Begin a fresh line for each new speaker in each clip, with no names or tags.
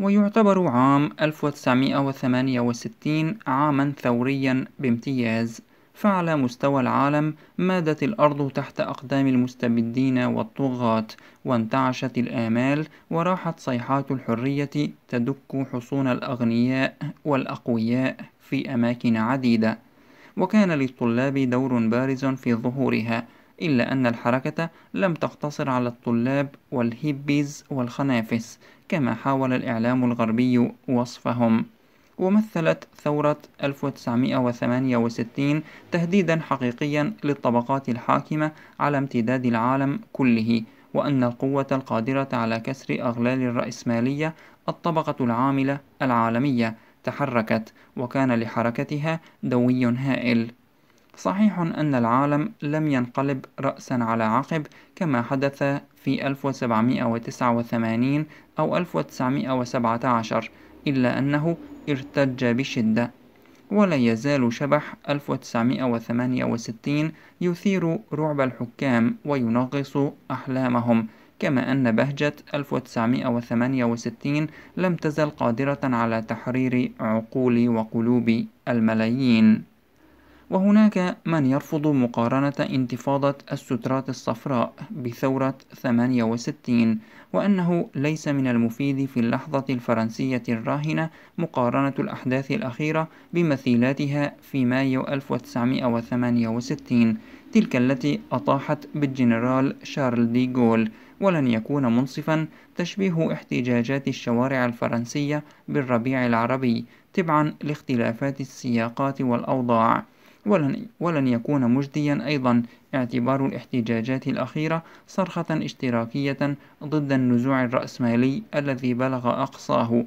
ويعتبر عام 1968 عاما ثوريا بامتياز فعلى مستوى العالم مادت الأرض تحت أقدام المستبدين والطغاة وانتعشت الآمال وراحت صيحات الحرية تدك حصون الأغنياء والأقوياء في أماكن عديدة وكان للطلاب دور بارز في ظهورها إلا أن الحركة لم تقتصر على الطلاب والهيبيز والخنافس كما حاول الإعلام الغربي وصفهم ومثلت ثورة 1968 تهديدا حقيقيا للطبقات الحاكمة على امتداد العالم كله وأن القوة القادرة على كسر أغلال الرأسمالية الطبقة العاملة العالمية تحركت وكان لحركتها دوي هائل صحيح أن العالم لم ينقلب رأسا على عقب كما حدث في 1789 أو 1917 إلا أنه ارتج بشدة ولا يزال شبح 1968 يثير رعب الحكام وينغص أحلامهم كما أن بهجة 1968 لم تزل قادرة على تحرير عقول وقلوب الملايين وهناك من يرفض مقارنة انتفاضة السترات الصفراء بثورة 68 وأنه ليس من المفيد في اللحظة الفرنسية الراهنة مقارنة الأحداث الأخيرة بمثيلاتها في مايو 1968 تلك التي أطاحت بالجنرال شارل دي جول ولن يكون منصفا تشبيه احتجاجات الشوارع الفرنسية بالربيع العربي تبعا لاختلافات السياقات والأوضاع ولن, ولن يكون مجديا أيضا اعتبار الاحتجاجات الأخيرة صرخة اشتراكية ضد النزوع الرأسمالي الذي بلغ أقصاه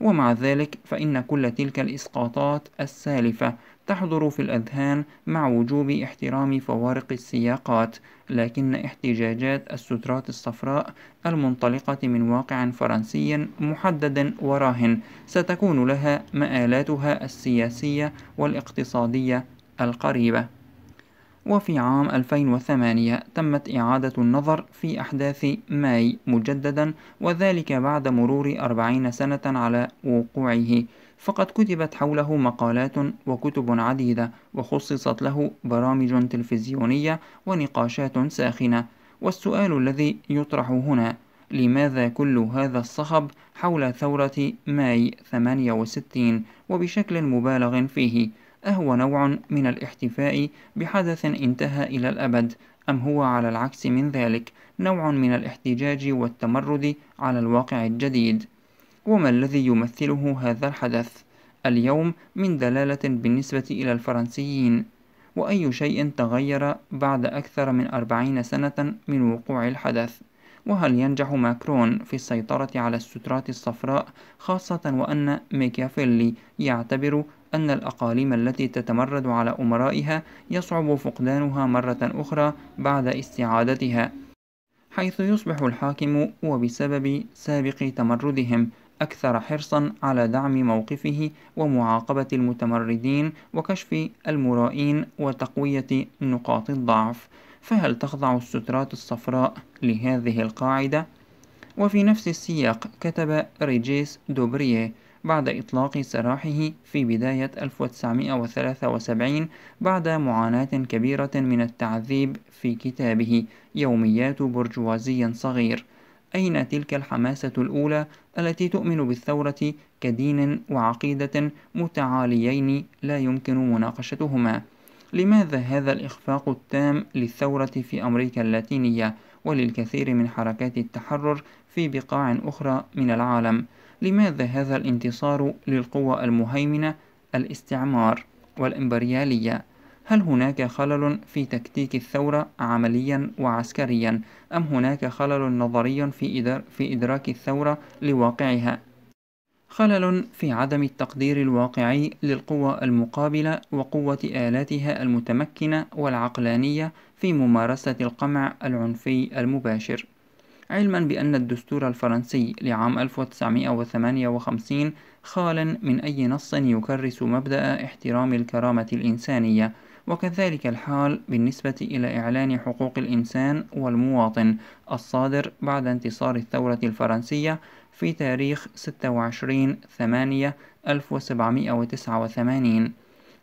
ومع ذلك فإن كل تلك الإسقاطات السالفة تحضر في الأذهان مع وجوب احترام فوارق السياقات لكن احتجاجات السترات الصفراء المنطلقة من واقع فرنسي محدد وراهن ستكون لها مآلاتها السياسية والاقتصادية القريبة وفي عام 2008 تمت إعادة النظر في أحداث ماي مجددا وذلك بعد مرور 40 سنة على وقوعه فقد كتبت حوله مقالات وكتب عديدة وخصصت له برامج تلفزيونية ونقاشات ساخنة والسؤال الذي يطرح هنا لماذا كل هذا الصخب حول ثورة ماي 68 وبشكل مبالغ فيه أهو نوع من الاحتفاء بحدث انتهى إلى الأبد أم هو على العكس من ذلك نوع من الاحتجاج والتمرد على الواقع الجديد وما الذي يمثله هذا الحدث اليوم من دلالة بالنسبة إلى الفرنسيين وأي شيء تغير بعد أكثر من أربعين سنة من وقوع الحدث وهل ينجح ماكرون في السيطرة على السترات الصفراء خاصة وأن ميكافيلي يعتبر أن الأقاليم التي تتمرد على أمرائها يصعب فقدانها مرة أخرى بعد استعادتها حيث يصبح الحاكم وبسبب سابق تمردهم أكثر حرصا على دعم موقفه ومعاقبة المتمردين وكشف المرائين وتقوية نقاط الضعف فهل تخضع السترات الصفراء لهذه القاعدة؟ وفي نفس السياق كتب ريجيس دوبريه بعد إطلاق سراحه في بداية 1973 بعد معاناة كبيرة من التعذيب في كتابه يوميات برجوازي صغير أين تلك الحماسة الأولى التي تؤمن بالثورة كدين وعقيدة متعاليين لا يمكن مناقشتهما؟ لماذا هذا الإخفاق التام للثورة في أمريكا اللاتينية وللكثير من حركات التحرر في بقاع أخرى من العالم؟ لماذا هذا الانتصار للقوى المهيمنة الاستعمار والإمبريالية؟ هل هناك خلل في تكتيك الثورة عمليا وعسكريا أم هناك خلل نظري في, في إدراك الثورة لواقعها خلل في عدم التقدير الواقعي للقوى المقابلة وقوة آلاتها المتمكنة والعقلانية في ممارسة القمع العنفي المباشر علما بأن الدستور الفرنسي لعام 1958 خال من أي نص يكرس مبدأ احترام الكرامة الإنسانية وكذلك الحال بالنسبة إلى إعلان حقوق الإنسان والمواطن الصادر بعد انتصار الثورة الفرنسية في تاريخ 26 8 1789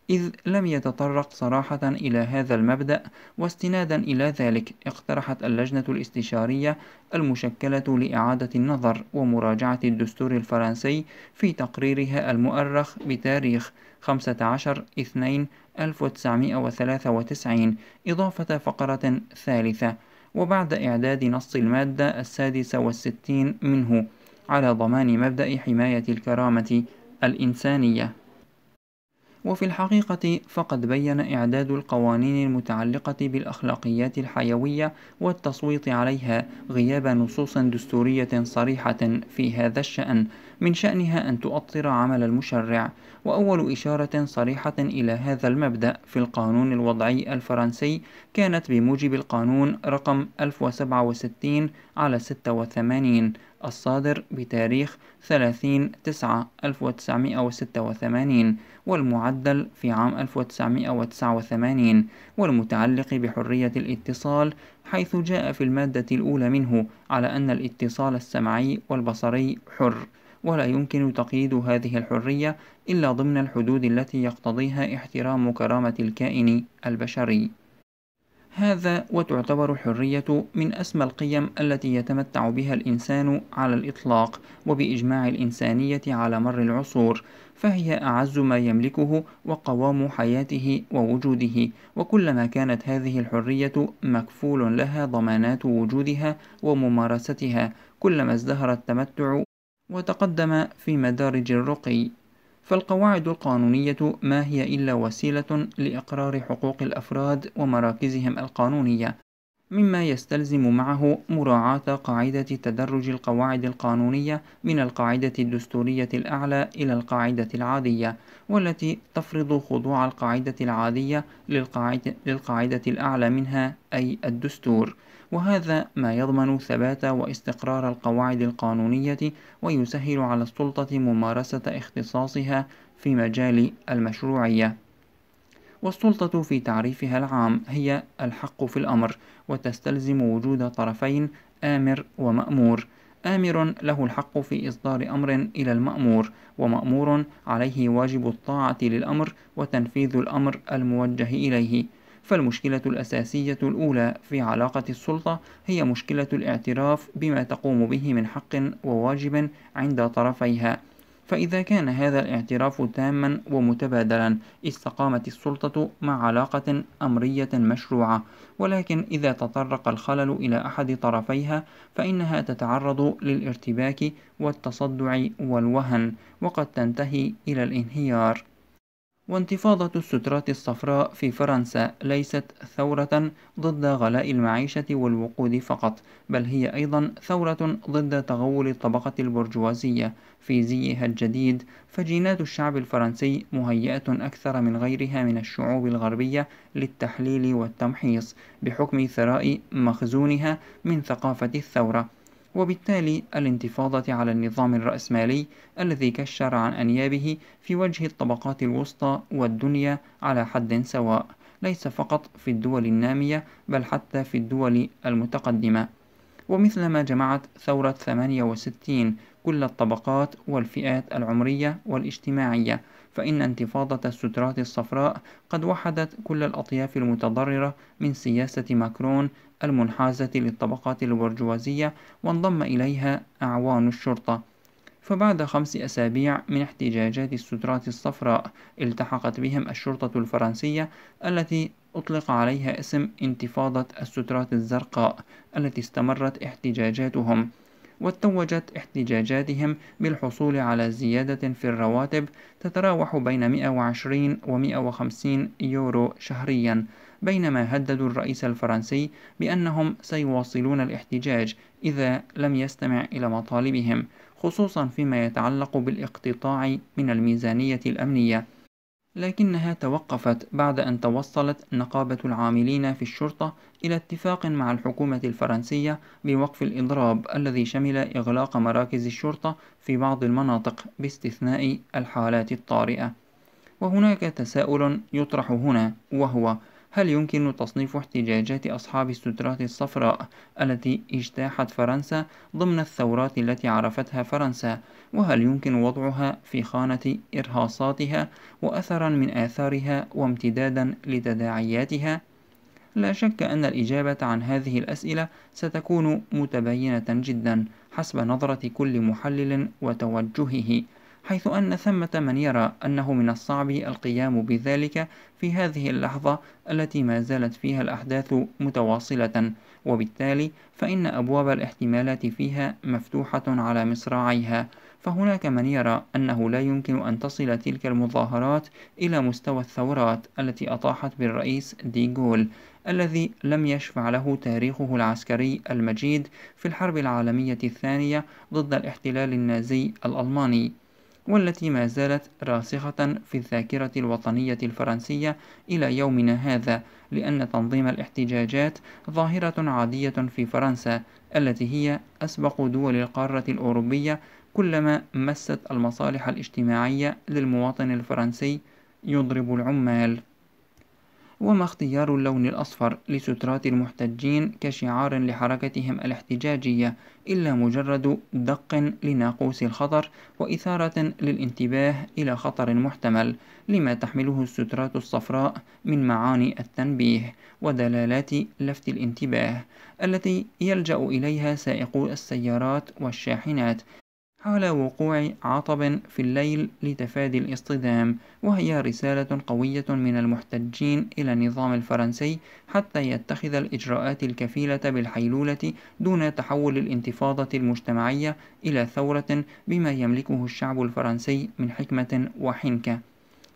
إذ لم يتطرق صراحة إلى هذا المبدأ واستنادا إلى ذلك اقترحت اللجنة الاستشارية المشكلة لإعادة النظر ومراجعة الدستور الفرنسي في تقريرها المؤرخ بتاريخ 15 2 1993 إضافة فقرة ثالثة وبعد إعداد نص المادة السادسة والستين منه على ضمان مبدأ حماية الكرامة الإنسانية وفي الحقيقة فقد بين إعداد القوانين المتعلقة بالأخلاقيات الحيوية والتصويت عليها غياب نصوص دستورية صريحة في هذا الشأن من شأنها أن تؤطر عمل المشرع وأول إشارة صريحة إلى هذا المبدأ في القانون الوضعي الفرنسي كانت بموجب القانون رقم 1067 على 86 الصادر بتاريخ 30 9 1986 والمعدل في عام 1989 والمتعلق بحرية الاتصال حيث جاء في المادة الأولى منه على أن الاتصال السمعي والبصري حر ولا يمكن تقييد هذه الحرية إلا ضمن الحدود التي يقتضيها احترام كرامة الكائن البشري هذا وتعتبر الحرية من أسمى القيم التي يتمتع بها الإنسان على الإطلاق وبإجماع الإنسانية على مر العصور فهي أعز ما يملكه وقوام حياته ووجوده وكلما كانت هذه الحرية مكفول لها ضمانات وجودها وممارستها كلما ازدهر التمتع وتقدم في مدارج الرقي فالقواعد القانونية ما هي إلا وسيلة لإقرار حقوق الأفراد ومراكزهم القانونية، مما يستلزم معه مراعاة قاعدة تدرج القواعد القانونية من القاعدة الدستورية الأعلى إلى القاعدة العادية، والتي تفرض خضوع القاعدة العادية للقاعدة الأعلى منها أي الدستور. وهذا ما يضمن ثبات واستقرار القواعد القانونية ويسهل على السلطة ممارسة اختصاصها في مجال المشروعية والسلطة في تعريفها العام هي الحق في الأمر وتستلزم وجود طرفين آمر ومأمور آمر له الحق في إصدار أمر إلى المأمور ومأمور عليه واجب الطاعة للأمر وتنفيذ الأمر الموجه إليه فالمشكلة الأساسية الأولى في علاقة السلطة هي مشكلة الاعتراف بما تقوم به من حق وواجب عند طرفيها فإذا كان هذا الاعتراف تاما ومتبادلا استقامت السلطة مع علاقة أمرية مشروعة ولكن إذا تطرق الخلل إلى أحد طرفيها فإنها تتعرض للارتباك والتصدع والوهن وقد تنتهي إلى الانهيار وانتفاضة السترات الصفراء في فرنسا ليست ثورة ضد غلاء المعيشة والوقود فقط بل هي أيضا ثورة ضد تغول الطبقة البرجوازية في زيها الجديد فجينات الشعب الفرنسي مهيئة أكثر من غيرها من الشعوب الغربية للتحليل والتمحيص بحكم ثراء مخزونها من ثقافة الثورة وبالتالي الانتفاضة على النظام الرأسمالي الذي كشر عن أنيابه في وجه الطبقات الوسطى والدنيا على حد سواء ليس فقط في الدول النامية بل حتى في الدول المتقدمة ومثلما جمعت ثورة 68 كل الطبقات والفئات العمرية والاجتماعية فإن انتفاضة السترات الصفراء قد وحدت كل الأطياف المتضررة من سياسة ماكرون المنحازة للطبقات البرجوازية وانضم إليها أعوان الشرطة فبعد خمس أسابيع من احتجاجات السترات الصفراء التحقت بهم الشرطة الفرنسية التي أطلق عليها اسم انتفاضة السترات الزرقاء التي استمرت احتجاجاتهم وتوجت احتجاجاتهم بالحصول على زيادة في الرواتب تتراوح بين 120 و 150 يورو شهريا بينما هددوا الرئيس الفرنسي بأنهم سيواصلون الاحتجاج إذا لم يستمع إلى مطالبهم خصوصا فيما يتعلق بالاقتطاع من الميزانية الأمنية لكنها توقفت بعد أن توصلت نقابة العاملين في الشرطة إلى اتفاق مع الحكومة الفرنسية بوقف الإضراب الذي شمل إغلاق مراكز الشرطة في بعض المناطق باستثناء الحالات الطارئة وهناك تساؤل يطرح هنا وهو هل يمكن تصنيف احتجاجات أصحاب السترات الصفراء التي اجتاحت فرنسا ضمن الثورات التي عرفتها فرنسا وهل يمكن وضعها في خانة إرهاصاتها وأثرا من آثارها وامتدادا لتداعياتها؟ لا شك أن الإجابة عن هذه الأسئلة ستكون متبينة جدا حسب نظرة كل محلل وتوجهه حيث أن ثمة من يرى أنه من الصعب القيام بذلك في هذه اللحظة التي ما زالت فيها الأحداث متواصلة وبالتالي فإن أبواب الاحتمالات فيها مفتوحة على مصراعيها فهناك من يرى أنه لا يمكن أن تصل تلك المظاهرات إلى مستوى الثورات التي أطاحت بالرئيس ديغول الذي لم يشفع له تاريخه العسكري المجيد في الحرب العالمية الثانية ضد الاحتلال النازي الألماني والتي ما زالت راسخة في الذاكرة الوطنية الفرنسية إلى يومنا هذا لأن تنظيم الاحتجاجات ظاهرة عادية في فرنسا التي هي أسبق دول القارة الأوروبية كلما مست المصالح الاجتماعية للمواطن الفرنسي يضرب العمال وما اختيار اللون الأصفر لسترات المحتجين كشعار لحركتهم الاحتجاجية إلا مجرد دق لناقوس الخطر وإثارة للانتباه إلى خطر محتمل لما تحمله السترات الصفراء من معاني التنبيه ودلالات لفت الانتباه التي يلجأ إليها سائقو السيارات والشاحنات حول وقوع عطب في الليل لتفادي الاصطدام وهي رسالة قوية من المحتجين إلى النظام الفرنسي حتى يتخذ الإجراءات الكفيلة بالحيلولة دون تحول الانتفاضة المجتمعية إلى ثورة بما يملكه الشعب الفرنسي من حكمة وحنكة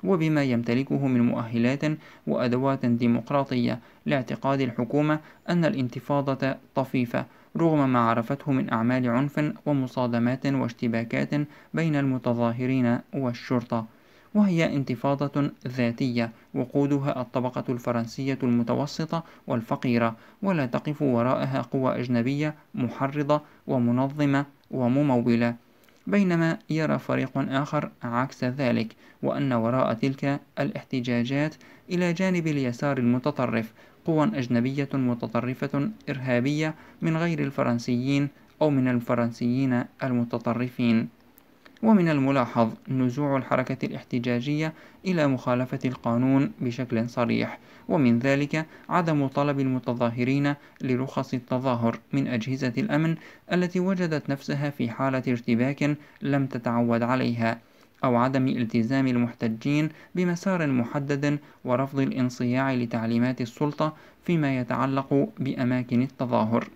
وبما يمتلكه من مؤهلات وأدوات ديمقراطية لاعتقاد الحكومة أن الانتفاضة طفيفة رغم ما عرفته من أعمال عنف ومصادمات واشتباكات بين المتظاهرين والشرطة وهي انتفاضة ذاتية وقودها الطبقة الفرنسية المتوسطة والفقيرة ولا تقف وراءها قوى أجنبية محرضة ومنظمة وممولة بينما يرى فريق آخر عكس ذلك وأن وراء تلك الاحتجاجات إلى جانب اليسار المتطرف قوى أجنبية متطرفة إرهابية من غير الفرنسيين أو من الفرنسيين المتطرفين ومن الملاحظ نزوع الحركة الاحتجاجية إلى مخالفة القانون بشكل صريح ومن ذلك عدم طلب المتظاهرين لرخص التظاهر من أجهزة الأمن التي وجدت نفسها في حالة ارتباك لم تتعود عليها أو عدم التزام المحتجين بمسار محدد ورفض الانصياع لتعليمات السلطة فيما يتعلق بأماكن التظاهر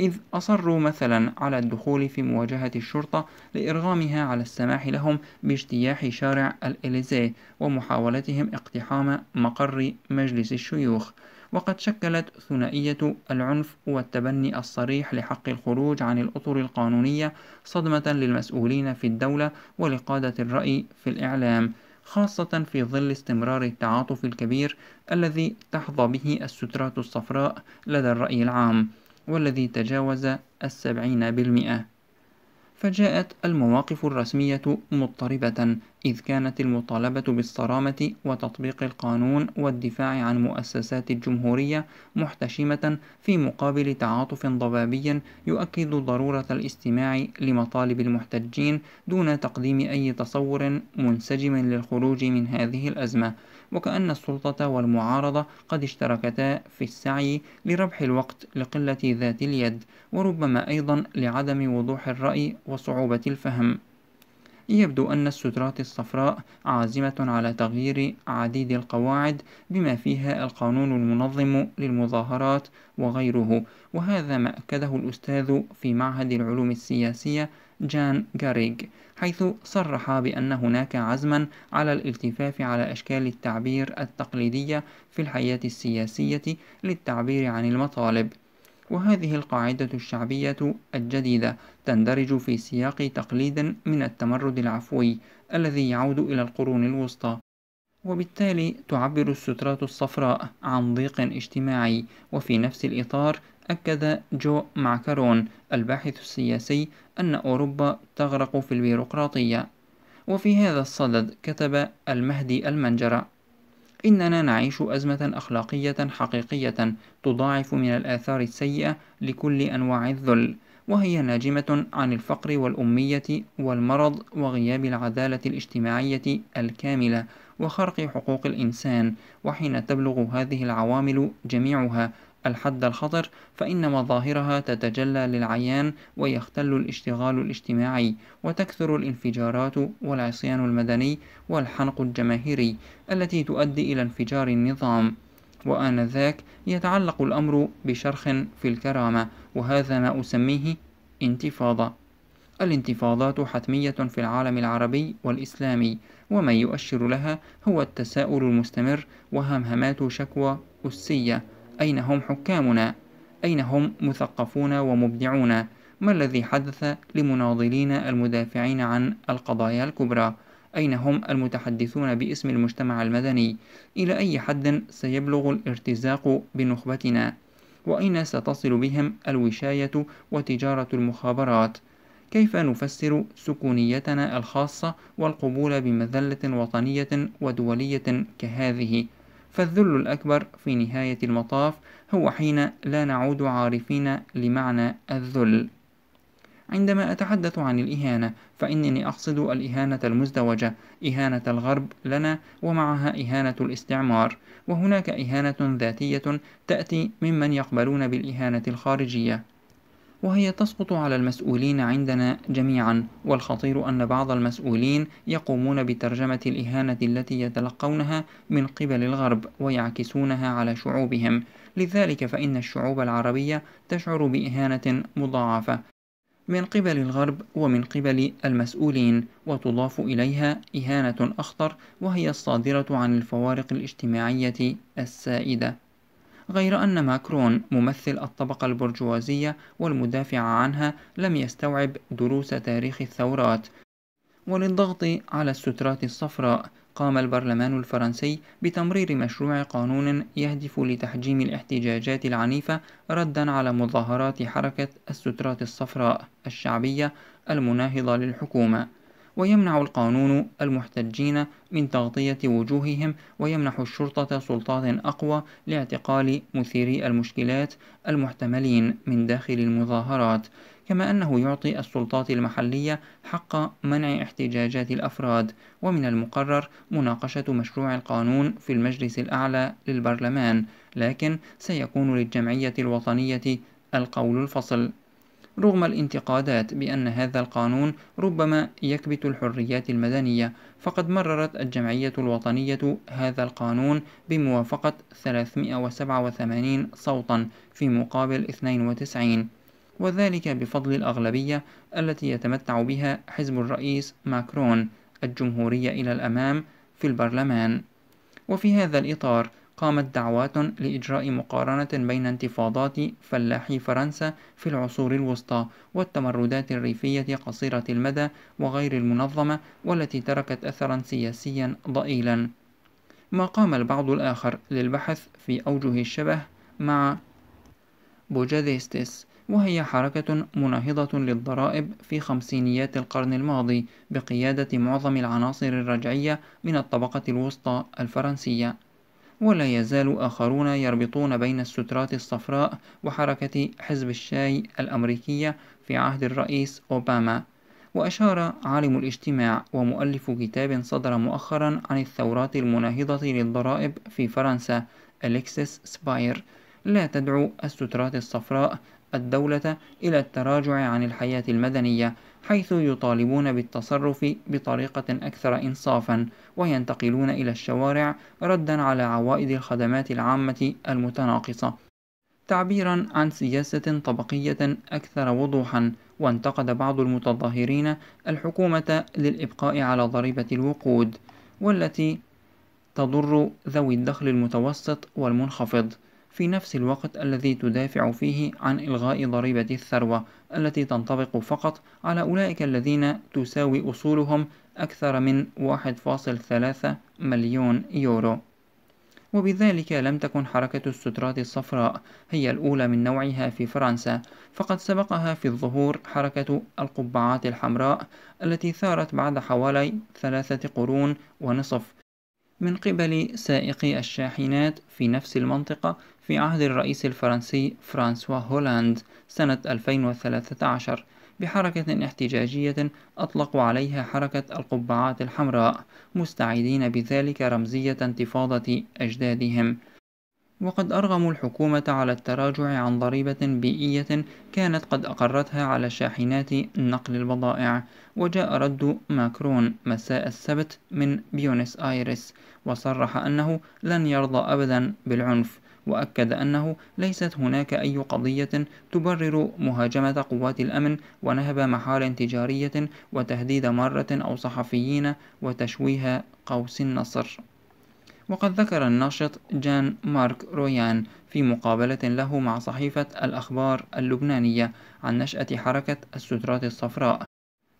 إذ أصروا مثلا على الدخول في مواجهة الشرطة لإرغامها على السماح لهم باجتياح شارع الإليزيه ومحاولتهم اقتحام مقر مجلس الشيوخ وقد شكلت ثنائية العنف والتبني الصريح لحق الخروج عن الأطر القانونية صدمة للمسؤولين في الدولة ولقادة الرأي في الإعلام خاصة في ظل استمرار التعاطف الكبير الذي تحظى به السترات الصفراء لدى الرأي العام والذي تجاوز السبعين بالمئة فجاءت المواقف الرسمية مضطربة إذ كانت المطالبة بالصرامة وتطبيق القانون والدفاع عن مؤسسات الجمهورية محتشمة في مقابل تعاطف ضبابي يؤكد ضرورة الاستماع لمطالب المحتجين دون تقديم أي تصور منسجم للخروج من هذه الأزمة وكأن السلطة والمعارضة قد اشتركتا في السعي لربح الوقت لقلة ذات اليد وربما أيضا لعدم وضوح الرأي وصعوبة الفهم يبدو أن السترات الصفراء عازمة على تغيير عديد القواعد بما فيها القانون المنظم للمظاهرات وغيره وهذا ما أكده الأستاذ في معهد العلوم السياسية جان غاريغ حيث صرح بأن هناك عزما على الالتفاف على أشكال التعبير التقليدية في الحياة السياسية للتعبير عن المطالب وهذه القاعدة الشعبية الجديدة تندرج في سياق تقليد من التمرد العفوي الذي يعود إلى القرون الوسطى وبالتالي تعبر السترات الصفراء عن ضيق اجتماعي وفي نفس الإطار أكد جو معكرون الباحث السياسي أن أوروبا تغرق في البيروقراطية وفي هذا الصدد كتب المهدي المنجرة إننا نعيش أزمة أخلاقية حقيقية تضاعف من الآثار السيئة لكل أنواع الذل وهي ناجمة عن الفقر والأمية والمرض وغياب العدالة الاجتماعية الكاملة وخرق حقوق الإنسان وحين تبلغ هذه العوامل جميعها الحد الخطر فإن مظاهرها تتجلى للعيان ويختل الاشتغال الاجتماعي وتكثر الانفجارات والعصيان المدني والحنق الجماهيري التي تؤدي إلى انفجار النظام وآنذاك يتعلق الأمر بشرخ في الكرامة وهذا ما أسميه انتفاضة الانتفاضات حتمية في العالم العربي والإسلامي ومن يؤشر لها هو التساؤل المستمر وهمهمات شكوى أسية أين هم حكامنا؟ أين هم مثقفون ومبدعون؟ ما الذي حدث لمناضلين المدافعين عن القضايا الكبرى؟ أين هم المتحدثون باسم المجتمع المدني؟ إلى أي حد سيبلغ الارتزاق بنخبتنا؟ وأين ستصل بهم الوشاية وتجارة المخابرات؟ كيف نفسر سكونيتنا الخاصة والقبول بمذلة وطنية ودولية كهذه؟ فالذل الأكبر في نهاية المطاف هو حين لا نعود عارفين لمعنى الذل عندما أتحدث عن الإهانة فإنني أقصد الإهانة المزدوجة إهانة الغرب لنا ومعها إهانة الاستعمار وهناك إهانة ذاتية تأتي ممن يقبلون بالإهانة الخارجية وهي تسقط على المسؤولين عندنا جميعا والخطير أن بعض المسؤولين يقومون بترجمة الإهانة التي يتلقونها من قبل الغرب ويعكسونها على شعوبهم لذلك فإن الشعوب العربية تشعر بإهانة مضاعفة من قبل الغرب ومن قبل المسؤولين وتضاف إليها إهانة أخطر وهي الصادرة عن الفوارق الاجتماعية السائدة غير أن ماكرون ممثل الطبقة البرجوازية والمدافع عنها لم يستوعب دروس تاريخ الثورات وللضغط على السترات الصفراء قام البرلمان الفرنسي بتمرير مشروع قانون يهدف لتحجيم الاحتجاجات العنيفة ردا على مظاهرات حركة السترات الصفراء الشعبية المناهضة للحكومة ويمنع القانون المحتجين من تغطية وجوههم ويمنح الشرطة سلطات أقوى لاعتقال مثيري المشكلات المحتملين من داخل المظاهرات كما أنه يعطي السلطات المحلية حق منع احتجاجات الأفراد ومن المقرر مناقشة مشروع القانون في المجلس الأعلى للبرلمان لكن سيكون للجمعية الوطنية القول الفصل رغم الانتقادات بأن هذا القانون ربما يكبت الحريات المدنية فقد مررت الجمعية الوطنية هذا القانون بموافقة 387 صوتا في مقابل 92 وذلك بفضل الأغلبية التي يتمتع بها حزب الرئيس ماكرون الجمهورية إلى الأمام في البرلمان وفي هذا الإطار قامت دعوات لإجراء مقارنة بين انتفاضات فلاحي فرنسا في العصور الوسطى والتمردات الريفية قصيرة المدى وغير المنظمة والتي تركت أثرا سياسيا ضئيلا ما قام البعض الآخر للبحث في أوجه الشبه مع بوجاديستس وهي حركة مناهضة للضرائب في خمسينيات القرن الماضي بقيادة معظم العناصر الرجعية من الطبقة الوسطى الفرنسية ولا يزال آخرون يربطون بين السترات الصفراء وحركة حزب الشاي الأمريكية في عهد الرئيس أوباما وأشار عالم الاجتماع ومؤلف كتاب صدر مؤخرا عن الثورات المناهضة للضرائب في فرنسا أليكسيس سباير لا تدعو السترات الصفراء الدولة إلى التراجع عن الحياة المدنية حيث يطالبون بالتصرف بطريقة أكثر إنصافا وينتقلون إلى الشوارع ردا على عوائد الخدمات العامة المتناقصة تعبيرا عن سياسة طبقية أكثر وضوحا وانتقد بعض المتظاهرين الحكومة للإبقاء على ضريبة الوقود والتي تضر ذوي الدخل المتوسط والمنخفض في نفس الوقت الذي تدافع فيه عن إلغاء ضريبة الثروة التي تنطبق فقط على أولئك الذين تساوي أصولهم أكثر من 1.3 مليون يورو وبذلك لم تكن حركة السترات الصفراء هي الأولى من نوعها في فرنسا فقد سبقها في الظهور حركة القبعات الحمراء التي ثارت بعد حوالي ثلاثة قرون ونصف من قبل سائقي الشاحنات في نفس المنطقة في عهد الرئيس الفرنسي فرانسوا هولاند سنة 2013 بحركة احتجاجية أطلقوا عليها حركة القبعات الحمراء مستعيدين بذلك رمزية انتفاضة أجدادهم وقد أرغموا الحكومة على التراجع عن ضريبة بيئية كانت قد أقرتها على شاحنات نقل البضائع وجاء رد ماكرون مساء السبت من بيونس آيرس وصرح أنه لن يرضى أبدا بالعنف وأكد أنه ليست هناك أي قضية تبرر مهاجمة قوات الأمن ونهب محال تجارية وتهديد مرة أو صحفيين وتشويه قوس النصر وقد ذكر الناشط جان مارك رويان في مقابلة له مع صحيفة الأخبار اللبنانية عن نشأة حركة السترات الصفراء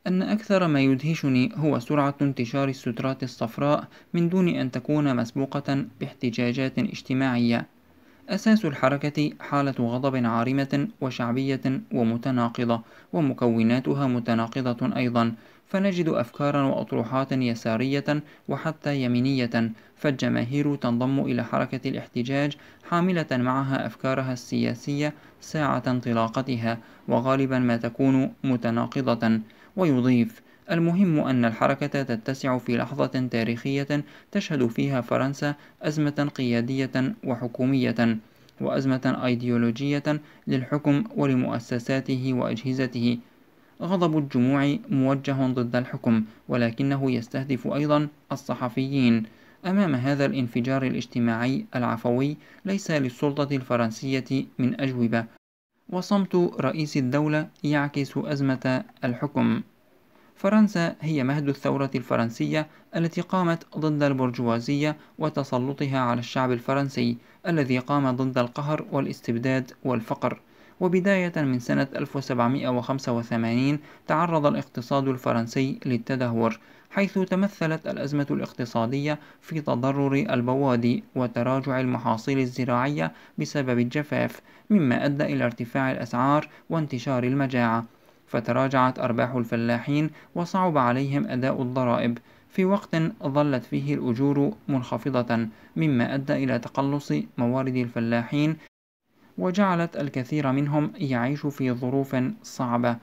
أن أكثر ما يدهشني هو سرعة انتشار السترات الصفراء من دون أن تكون مسبوقة باحتجاجات اجتماعية أساس الحركة حالة غضب عارمة وشعبية ومتناقضة ومكوناتها متناقضة أيضا فنجد أفكارا وأطروحات يسارية وحتى يمينية فالجماهير تنضم إلى حركة الاحتجاج حاملة معها أفكارها السياسية ساعة انطلاقتها وغالبا ما تكون متناقضة ويضيف المهم أن الحركة تتسع في لحظة تاريخية تشهد فيها فرنسا أزمة قيادية وحكومية وأزمة أيديولوجية للحكم ولمؤسساته وأجهزته غضب الجموع موجه ضد الحكم ولكنه يستهدف أيضا الصحفيين أمام هذا الانفجار الاجتماعي العفوي ليس للسلطة الفرنسية من أجوبة وصمت رئيس الدولة يعكس أزمة الحكم فرنسا هي مهد الثورة الفرنسية التي قامت ضد البرجوازية وتسلطها على الشعب الفرنسي الذي قام ضد القهر والاستبداد والفقر وبداية من سنة 1785 تعرض الاقتصاد الفرنسي للتدهور حيث تمثلت الأزمة الاقتصادية في تضرر البوادي وتراجع المحاصيل الزراعية بسبب الجفاف مما أدى إلى ارتفاع الأسعار وانتشار المجاعة فتراجعت أرباح الفلاحين وصعب عليهم أداء الضرائب في وقت ظلت فيه الأجور منخفضة مما أدى إلى تقلص موارد الفلاحين وجعلت الكثير منهم يعيش في ظروف صعبة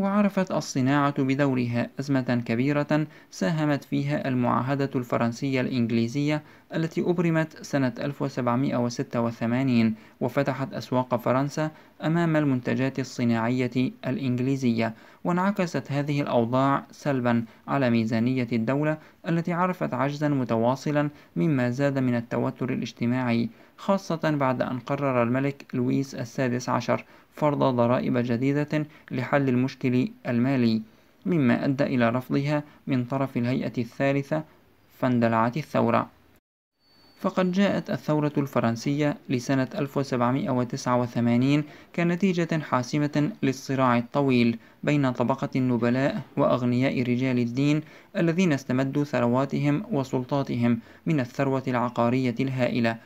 وعرفت الصناعة بدورها أزمة كبيرة ساهمت فيها المعاهدة الفرنسية الإنجليزية التي أبرمت سنة 1786 وفتحت أسواق فرنسا أمام المنتجات الصناعية الإنجليزية وانعكست هذه الأوضاع سلبا على ميزانية الدولة التي عرفت عجزا متواصلا مما زاد من التوتر الاجتماعي خاصة بعد أن قرر الملك لويس السادس عشر فرض ضرائب جديدة لحل المشكل المالي مما أدى إلى رفضها من طرف الهيئة الثالثة فاندلعت الثورة فقد جاءت الثورة الفرنسية لسنة 1789 كنتيجة حاسمة للصراع الطويل بين طبقة النبلاء وأغنياء رجال الدين الذين استمدوا ثرواتهم وسلطاتهم من الثروة العقارية الهائلة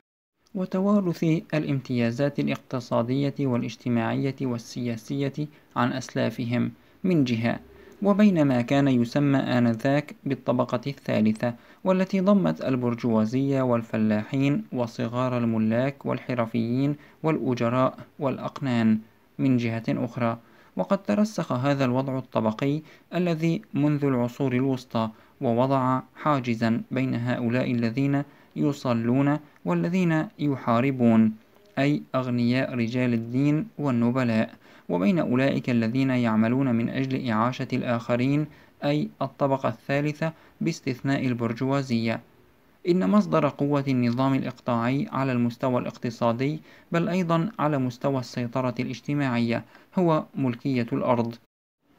وتوارث الامتيازات الاقتصادية والاجتماعية والسياسية عن أسلافهم من جهة وبين ما كان يسمى آنذاك بالطبقة الثالثة والتي ضمت البرجوازية والفلاحين وصغار الملاك والحرفيين والأجراء والأقنان من جهة أخرى وقد ترسخ هذا الوضع الطبقي الذي منذ العصور الوسطى ووضع حاجزا بين هؤلاء الذين يصلون والذين يحاربون أي أغنياء رجال الدين والنبلاء وبين أولئك الذين يعملون من أجل إعاشة الآخرين أي الطبقة الثالثة باستثناء البرجوازية إن مصدر قوة النظام الإقطاعي على المستوى الاقتصادي بل أيضا على مستوى السيطرة الاجتماعية هو ملكية الأرض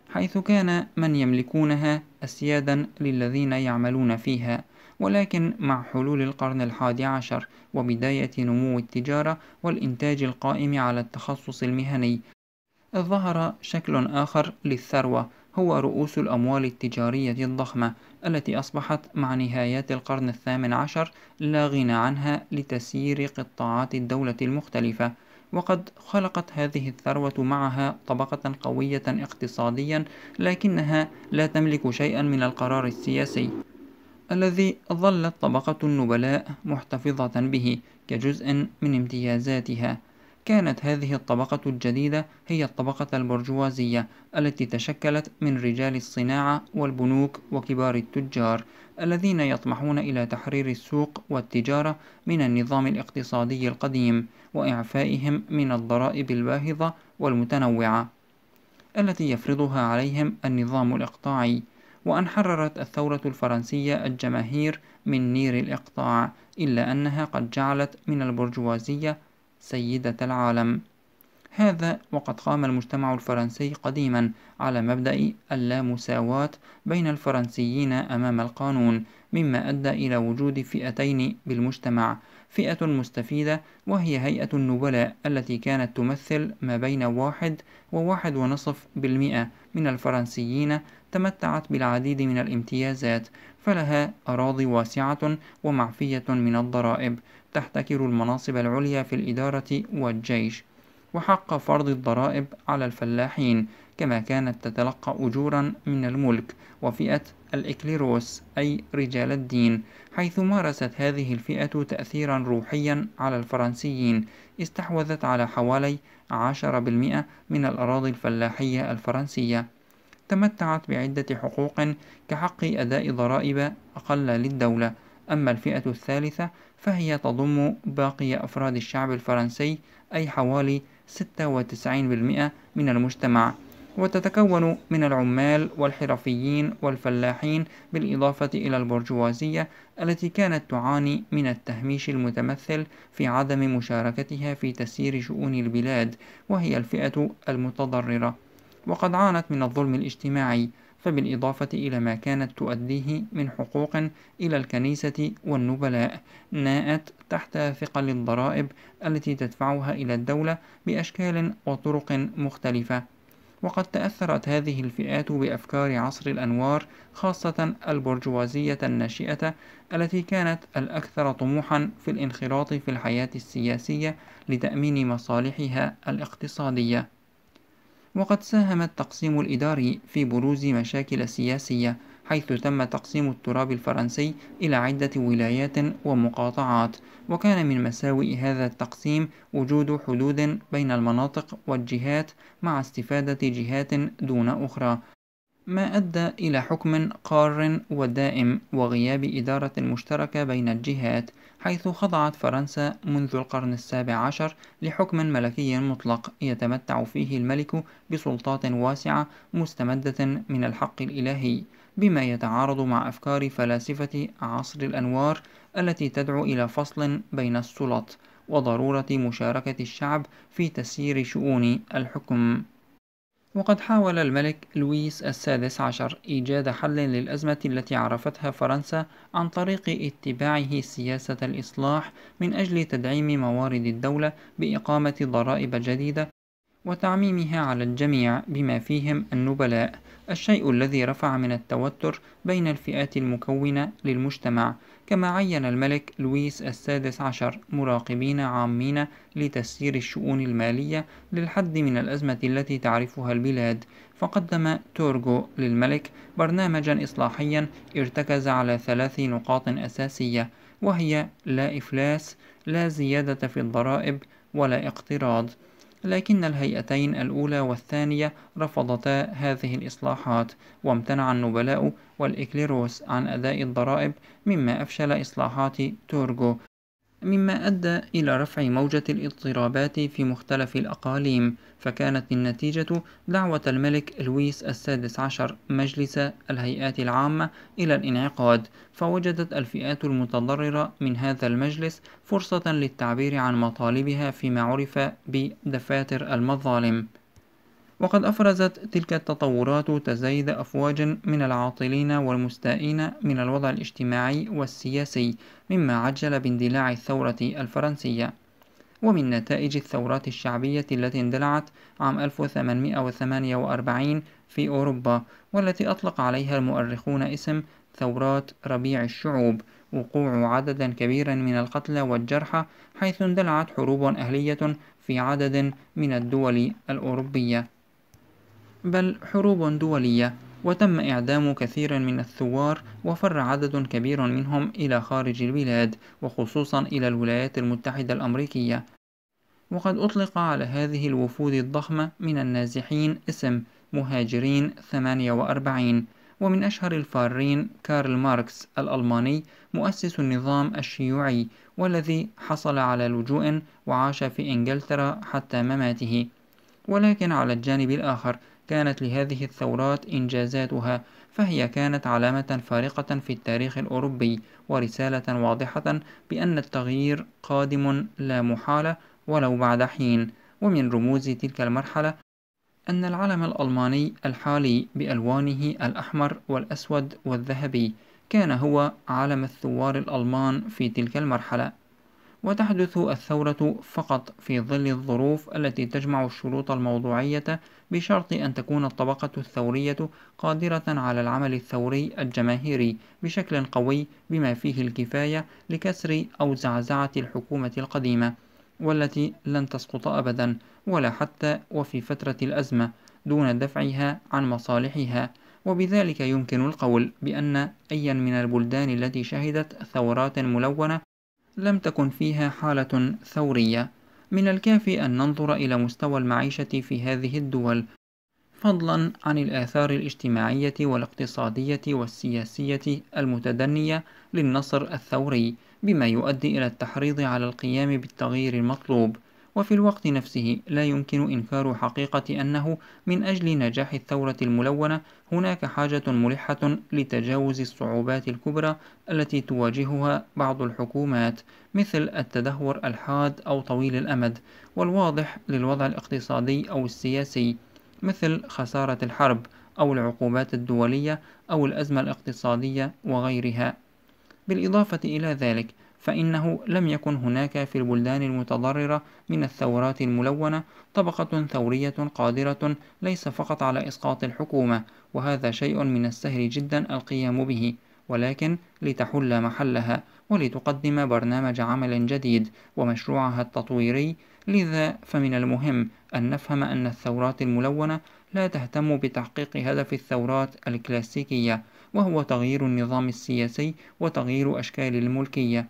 حيث كان من يملكونها أسيادا للذين يعملون فيها ولكن مع حلول القرن الحادي عشر وبداية نمو التجارة والإنتاج القائم على التخصص المهني ظهر شكل آخر للثروة هو رؤوس الأموال التجارية الضخمة التي أصبحت مع نهايات القرن الثامن عشر لا غنى عنها لتسيير قطاعات الدولة المختلفة وقد خلقت هذه الثروة معها طبقة قوية اقتصاديا لكنها لا تملك شيئا من القرار السياسي الذي ظلت طبقة النبلاء محتفظة به كجزء من امتيازاتها كانت هذه الطبقة الجديدة هي الطبقة البرجوازية التي تشكلت من رجال الصناعة والبنوك وكبار التجار الذين يطمحون إلى تحرير السوق والتجارة من النظام الاقتصادي القديم وإعفائهم من الضرائب الباهظة والمتنوعة التي يفرضها عليهم النظام الإقطاعي وأن حررت الثورة الفرنسية الجماهير من نير الإقطاع إلا أنها قد جعلت من البرجوازية سيدة العالم هذا وقد قام المجتمع الفرنسي قديما على مبدأ اللامساواة بين الفرنسيين أمام القانون مما أدى إلى وجود فئتين بالمجتمع فئة مستفيدة وهي هيئة النبلاء التي كانت تمثل ما بين واحد وواحد ونصف بالمئة من الفرنسيين تمتعت بالعديد من الامتيازات فلها أراضي واسعة ومعفية من الضرائب تحتكر المناصب العليا في الإدارة والجيش وحق فرض الضرائب على الفلاحين كما كانت تتلقى أجورا من الملك وفئة الإكليروس أي رجال الدين حيث مارست هذه الفئة تأثيرا روحيا على الفرنسيين استحوذت على حوالي 10% من الأراضي الفلاحية الفرنسية تمتعت بعدة حقوق كحق أداء ضرائب أقل للدولة أما الفئة الثالثة فهي تضم باقي أفراد الشعب الفرنسي أي حوالي 96% من المجتمع وتتكون من العمال والحرفيين والفلاحين بالإضافة إلى البرجوازية التي كانت تعاني من التهميش المتمثل في عدم مشاركتها في تسيير شؤون البلاد وهي الفئة المتضررة وقد عانت من الظلم الاجتماعي فبالإضافة إلى ما كانت تؤديه من حقوق إلى الكنيسة والنبلاء ناءت تحت ثقل الضرائب التي تدفعها إلى الدولة بأشكال وطرق مختلفة وقد تأثرت هذه الفئات بأفكار عصر الأنوار خاصة البرجوازية الناشئة التي كانت الأكثر طموحا في الانخراط في الحياة السياسية لتأمين مصالحها الاقتصادية وقد ساهم التقسيم الإداري في بروز مشاكل سياسية حيث تم تقسيم التراب الفرنسي إلى عدة ولايات ومقاطعات وكان من مساوئ هذا التقسيم وجود حدود بين المناطق والجهات مع استفادة جهات دون أخرى ما أدى إلى حكم قار ودائم وغياب إدارة مشتركة بين الجهات حيث خضعت فرنسا منذ القرن السابع عشر لحكم ملكي مطلق يتمتع فيه الملك بسلطات واسعة مستمدة من الحق الإلهي بما يتعارض مع أفكار فلاسفة عصر الأنوار التي تدعو إلى فصل بين السلط وضرورة مشاركة الشعب في تسيير شؤون الحكم وقد حاول الملك لويس السادس عشر إيجاد حل للأزمة التي عرفتها فرنسا عن طريق اتباعه سياسة الإصلاح من أجل تدعيم موارد الدولة بإقامة ضرائب جديدة وتعميمها على الجميع بما فيهم النبلاء الشيء الذي رفع من التوتر بين الفئات المكونة للمجتمع كما عين الملك لويس السادس عشر مراقبين عامين لتسيير الشؤون المالية للحد من الأزمة التي تعرفها البلاد فقدم تورغو للملك برنامجا إصلاحيا ارتكز على ثلاث نقاط أساسية وهي لا إفلاس لا زيادة في الضرائب ولا اقتراض لكن الهيئتين الأولى والثانية رفضتا هذه الإصلاحات وامتنع النبلاء والإكليروس عن أداء الضرائب مما أفشل إصلاحات تورجو مما أدى إلى رفع موجة الاضطرابات في مختلف الأقاليم فكانت النتيجة دعوة الملك لويس السادس عشر مجلس الهيئات العامة إلى الانعقاد فوجدت الفئات المتضررة من هذا المجلس فرصة للتعبير عن مطالبها فيما عرف بدفاتر المظالم وقد أفرزت تلك التطورات تزايد أفواج من العاطلين والمستائين من الوضع الاجتماعي والسياسي مما عجل باندلاع الثورة الفرنسية ومن نتائج الثورات الشعبية التي اندلعت عام 1848 في أوروبا والتي أطلق عليها المؤرخون اسم ثورات ربيع الشعوب وقوع عدد كبير من القتلى والجرحى حيث اندلعت حروب أهلية في عدد من الدول الأوروبية بل حروب دولية وتم إعدام كثير من الثوار وفر عدد كبير منهم إلى خارج البلاد وخصوصا إلى الولايات المتحدة الأمريكية وقد أطلق على هذه الوفود الضخمة من النازحين اسم مهاجرين 48 ومن أشهر الفارين كارل ماركس الألماني مؤسس النظام الشيوعي والذي حصل على لجوء وعاش في إنجلترا حتى مماته ولكن على الجانب الآخر كانت لهذه الثورات إنجازاتها فهي كانت علامة فارقة في التاريخ الأوروبي ورسالة واضحة بأن التغيير قادم لا محالة ولو بعد حين ومن رموز تلك المرحلة أن العلم الألماني الحالي بألوانه الأحمر والأسود والذهبي كان هو علم الثوار الألمان في تلك المرحلة وتحدث الثورة فقط في ظل الظروف التي تجمع الشروط الموضوعية بشرط أن تكون الطبقة الثورية قادرة على العمل الثوري الجماهيري بشكل قوي بما فيه الكفاية لكسر أو زعزعة الحكومة القديمة والتي لن تسقط أبدا ولا حتى وفي فترة الأزمة دون دفعها عن مصالحها وبذلك يمكن القول بأن أيا من البلدان التي شهدت ثورات ملونة لم تكن فيها حالة ثورية من الكافي أن ننظر إلى مستوى المعيشة في هذه الدول فضلا عن الآثار الاجتماعية والاقتصادية والسياسية المتدنية للنصر الثوري بما يؤدي إلى التحريض على القيام بالتغيير المطلوب وفي الوقت نفسه لا يمكن إنكار حقيقة أنه من أجل نجاح الثورة الملونة هناك حاجة ملحة لتجاوز الصعوبات الكبرى التي تواجهها بعض الحكومات مثل التدهور الحاد أو طويل الأمد والواضح للوضع الاقتصادي أو السياسي مثل خسارة الحرب أو العقوبات الدولية أو الأزمة الاقتصادية وغيرها بالإضافة إلى ذلك فإنه لم يكن هناك في البلدان المتضررة من الثورات الملونة طبقة ثورية قادرة ليس فقط على إسقاط الحكومة وهذا شيء من السهل جدا القيام به ولكن لتحل محلها ولتقدم برنامج عمل جديد ومشروعها التطويري لذا فمن المهم أن نفهم أن الثورات الملونة لا تهتم بتحقيق هدف الثورات الكلاسيكية وهو تغيير النظام السياسي وتغيير أشكال الملكية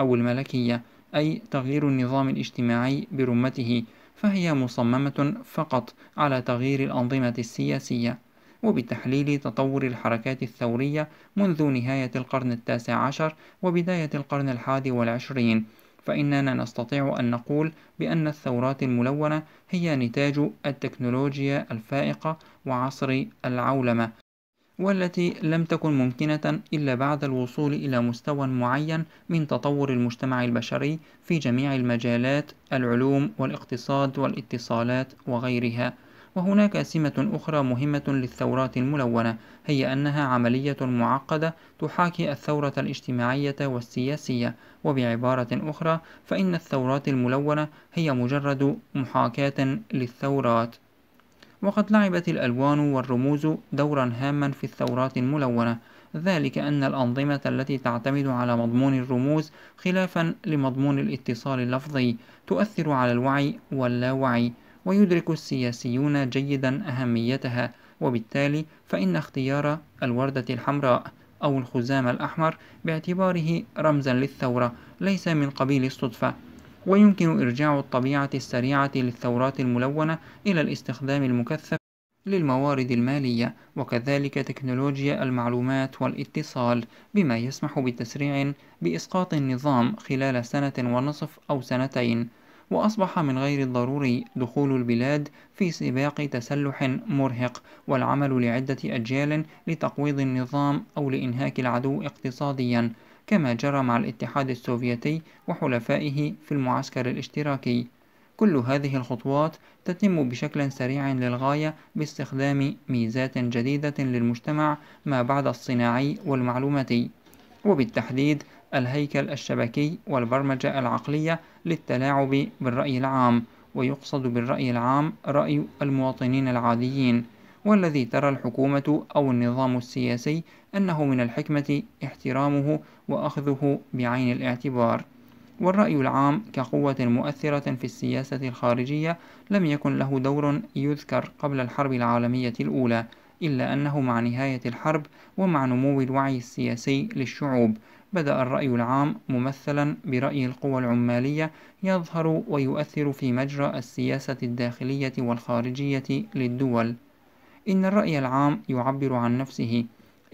أو الملكية أي تغيير النظام الاجتماعي برمته فهي مصممة فقط على تغيير الأنظمة السياسية وبتحليل تطور الحركات الثورية منذ نهاية القرن التاسع عشر وبداية القرن الحادي والعشرين فإننا نستطيع أن نقول بأن الثورات الملونة هي نتاج التكنولوجيا الفائقة وعصر العولمة والتي لم تكن ممكنة إلا بعد الوصول إلى مستوى معين من تطور المجتمع البشري في جميع المجالات العلوم والاقتصاد والاتصالات وغيرها وهناك سمة أخرى مهمة للثورات الملونة هي أنها عملية معقدة تحاكي الثورة الاجتماعية والسياسية وبعبارة أخرى فإن الثورات الملونة هي مجرد محاكاة للثورات وقد لعبت الألوان والرموز دورا هاما في الثورات الملونة ذلك أن الأنظمة التي تعتمد على مضمون الرموز خلافا لمضمون الاتصال اللفظي تؤثر على الوعي واللاوعي ويدرك السياسيون جيدا أهميتها وبالتالي فإن اختيار الوردة الحمراء أو الخزام الأحمر باعتباره رمزا للثورة ليس من قبيل الصدفة ويمكن إرجاع الطبيعة السريعة للثورات الملونة إلى الاستخدام المكثف للموارد المالية وكذلك تكنولوجيا المعلومات والاتصال بما يسمح بتسريع بإسقاط النظام خلال سنة ونصف أو سنتين وأصبح من غير الضروري دخول البلاد في سباق تسلح مرهق والعمل لعدة أجيال لتقويض النظام أو لإنهاك العدو اقتصاديًا كما جرى مع الاتحاد السوفيتي وحلفائه في المعسكر الاشتراكي كل هذه الخطوات تتم بشكل سريع للغاية باستخدام ميزات جديدة للمجتمع ما بعد الصناعي والمعلوماتي وبالتحديد الهيكل الشبكي والبرمجة العقلية للتلاعب بالرأي العام ويقصد بالرأي العام رأي المواطنين العاديين والذي ترى الحكومة أو النظام السياسي أنه من الحكمة احترامه وأخذه بعين الاعتبار والرأي العام كقوة مؤثرة في السياسة الخارجية لم يكن له دور يذكر قبل الحرب العالمية الأولى إلا أنه مع نهاية الحرب ومع نمو الوعي السياسي للشعوب بدأ الرأي العام ممثلا برأي القوى العمالية يظهر ويؤثر في مجرى السياسة الداخلية والخارجية للدول إن الرأي العام يعبر عن نفسه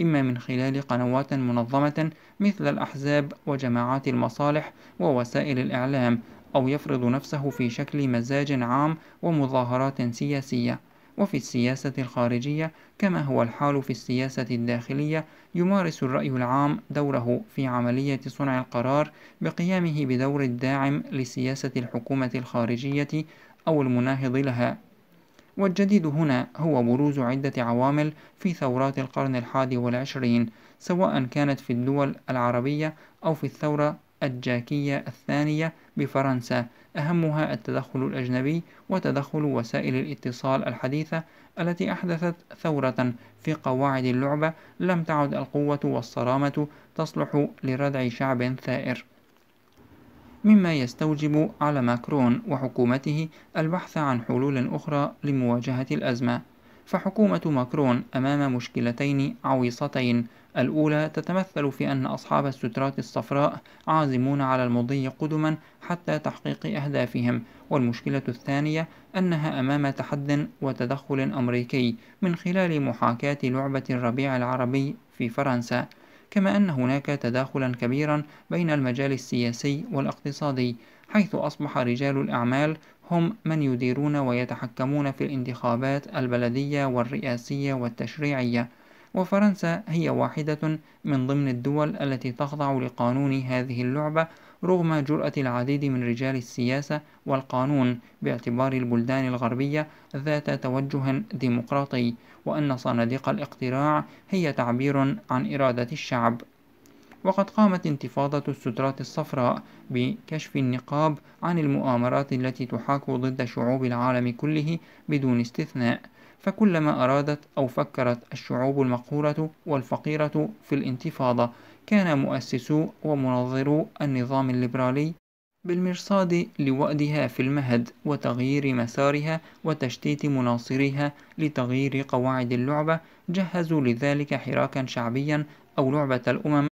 إما من خلال قنوات منظمة مثل الأحزاب وجماعات المصالح ووسائل الإعلام أو يفرض نفسه في شكل مزاج عام ومظاهرات سياسية وفي السياسة الخارجية كما هو الحال في السياسة الداخلية يمارس الرأي العام دوره في عملية صنع القرار بقيامه بدور الداعم لسياسة الحكومة الخارجية أو المناهض لها والجديد هنا هو بروز عدة عوامل في ثورات القرن الحادي والعشرين سواء كانت في الدول العربية أو في الثورة الجاكية الثانية بفرنسا أهمها التدخل الأجنبي وتدخل وسائل الاتصال الحديثة التي أحدثت ثورة في قواعد اللعبة لم تعد القوة والصرامة تصلح لردع شعب ثائر مما يستوجب على ماكرون وحكومته البحث عن حلول أخرى لمواجهة الأزمة فحكومة ماكرون أمام مشكلتين عويصتين الأولى تتمثل في أن أصحاب السترات الصفراء عازمون على المضي قدما حتى تحقيق أهدافهم والمشكلة الثانية أنها أمام تحد وتدخل أمريكي من خلال محاكاة لعبة الربيع العربي في فرنسا كما أن هناك تداخلا كبيرا بين المجال السياسي والاقتصادي حيث أصبح رجال الأعمال هم من يديرون ويتحكمون في الانتخابات البلدية والرئاسية والتشريعية وفرنسا هي واحدة من ضمن الدول التي تخضع لقانون هذه اللعبة رغم جرأة العديد من رجال السياسة والقانون باعتبار البلدان الغربية ذات توجه ديمقراطي وأن صناديق الاقتراع هي تعبير عن إرادة الشعب وقد قامت انتفاضة السترات الصفراء بكشف النقاب عن المؤامرات التي تحاك ضد شعوب العالم كله بدون استثناء فكلما أرادت أو فكرت الشعوب المقهورة والفقيرة في الانتفاضة كان مؤسسو ومنظرو النظام الليبرالي بالمرصاد لوأدها في المهد وتغيير مسارها وتشتيت مناصريها لتغيير قواعد اللعبة جهزوا لذلك حراكا شعبيا أو لعبة الأمم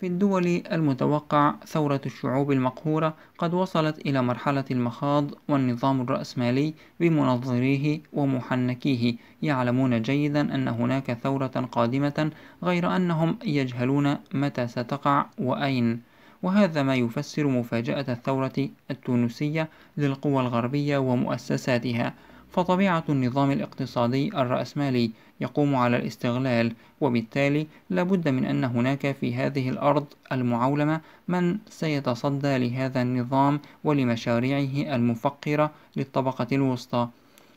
في الدول المتوقع ثورة الشعوب المقهورة قد وصلت إلى مرحلة المخاض والنظام الرأسمالي بمنظريه ومحنكيه يعلمون جيدا أن هناك ثورة قادمة غير أنهم يجهلون متى ستقع وأين وهذا ما يفسر مفاجأة الثورة التونسية للقوى الغربية ومؤسساتها فطبيعة النظام الاقتصادي الرأسمالي يقوم على الاستغلال وبالتالي لابد من أن هناك في هذه الأرض المعولمة من سيتصدى لهذا النظام ولمشاريعه المفقرة للطبقة الوسطى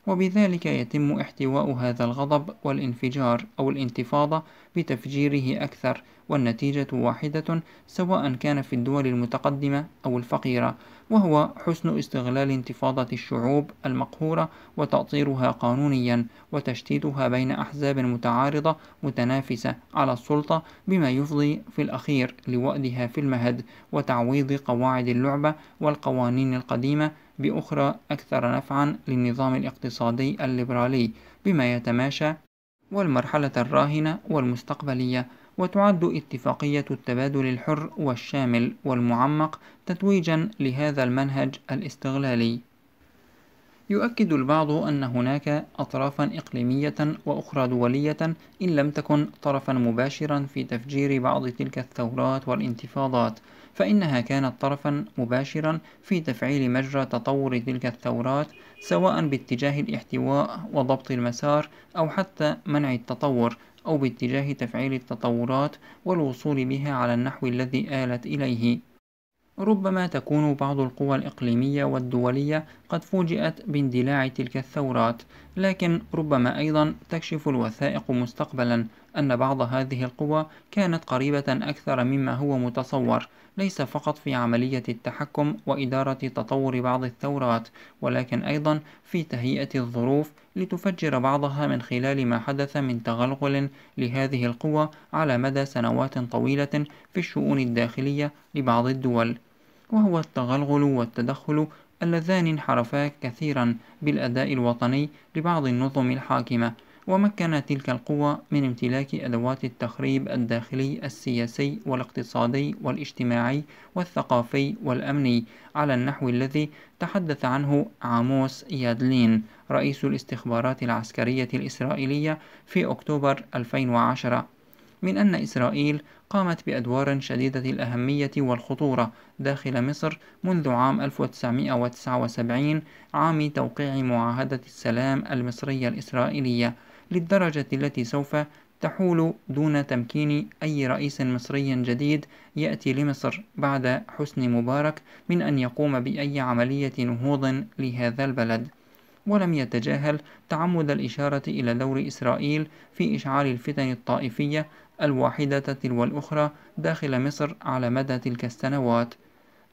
وبذلك يتم احتواء هذا الغضب والانفجار أو الانتفاضة بتفجيره أكثر والنتيجة واحدة سواء كان في الدول المتقدمة أو الفقيرة وهو حسن استغلال انتفاضة الشعوب المقهورة وتأطيرها قانونيا وتشتيتها بين أحزاب متعارضة متنافسة على السلطة بما يفضي في الأخير لوأدها في المهد وتعويض قواعد اللعبة والقوانين القديمة بأخرى أكثر نفعا للنظام الاقتصادي الليبرالي بما يتماشى والمرحلة الراهنة والمستقبلية وتعد اتفاقية التبادل الحر والشامل والمعمق تتويجا لهذا المنهج الاستغلالي يؤكد البعض أن هناك أطرافا إقليمية وأخرى دولية إن لم تكن طرفا مباشرا في تفجير بعض تلك الثورات والانتفاضات فإنها كانت طرفا مباشرا في تفعيل مجرى تطور تلك الثورات سواء باتجاه الاحتواء وضبط المسار أو حتى منع التطور أو باتجاه تفعيل التطورات والوصول بها على النحو الذي آلت إليه ربما تكون بعض القوى الإقليمية والدولية قد فوجئت باندلاع تلك الثورات، لكن ربما أيضا تكشف الوثائق مستقبلا أن بعض هذه القوى كانت قريبة أكثر مما هو متصور، ليس فقط في عملية التحكم وإدارة تطور بعض الثورات، ولكن أيضا في تهيئة الظروف لتفجر بعضها من خلال ما حدث من تغلغل لهذه القوى على مدى سنوات طويلة في الشؤون الداخلية لبعض الدول وهو التغلغل والتدخل اللذان انحرفا كثيرا بالأداء الوطني لبعض النظم الحاكمة ومكن تلك القوة من امتلاك أدوات التخريب الداخلي السياسي والاقتصادي والاجتماعي والثقافي والأمني على النحو الذي تحدث عنه عاموس يادلين رئيس الاستخبارات العسكرية الإسرائيلية في أكتوبر 2010 من أن إسرائيل قامت بأدوار شديدة الأهمية والخطورة داخل مصر منذ عام 1979 عام توقيع معاهدة السلام المصرية الإسرائيلية للدرجة التي سوف تحول دون تمكين أي رئيس مصري جديد يأتي لمصر بعد حسن مبارك من أن يقوم بأي عملية نهوض لهذا البلد ولم يتجاهل تعمد الإشارة إلى دور إسرائيل في إشعال الفتن الطائفية الواحدة تلو الأخرى داخل مصر على مدى تلك السنوات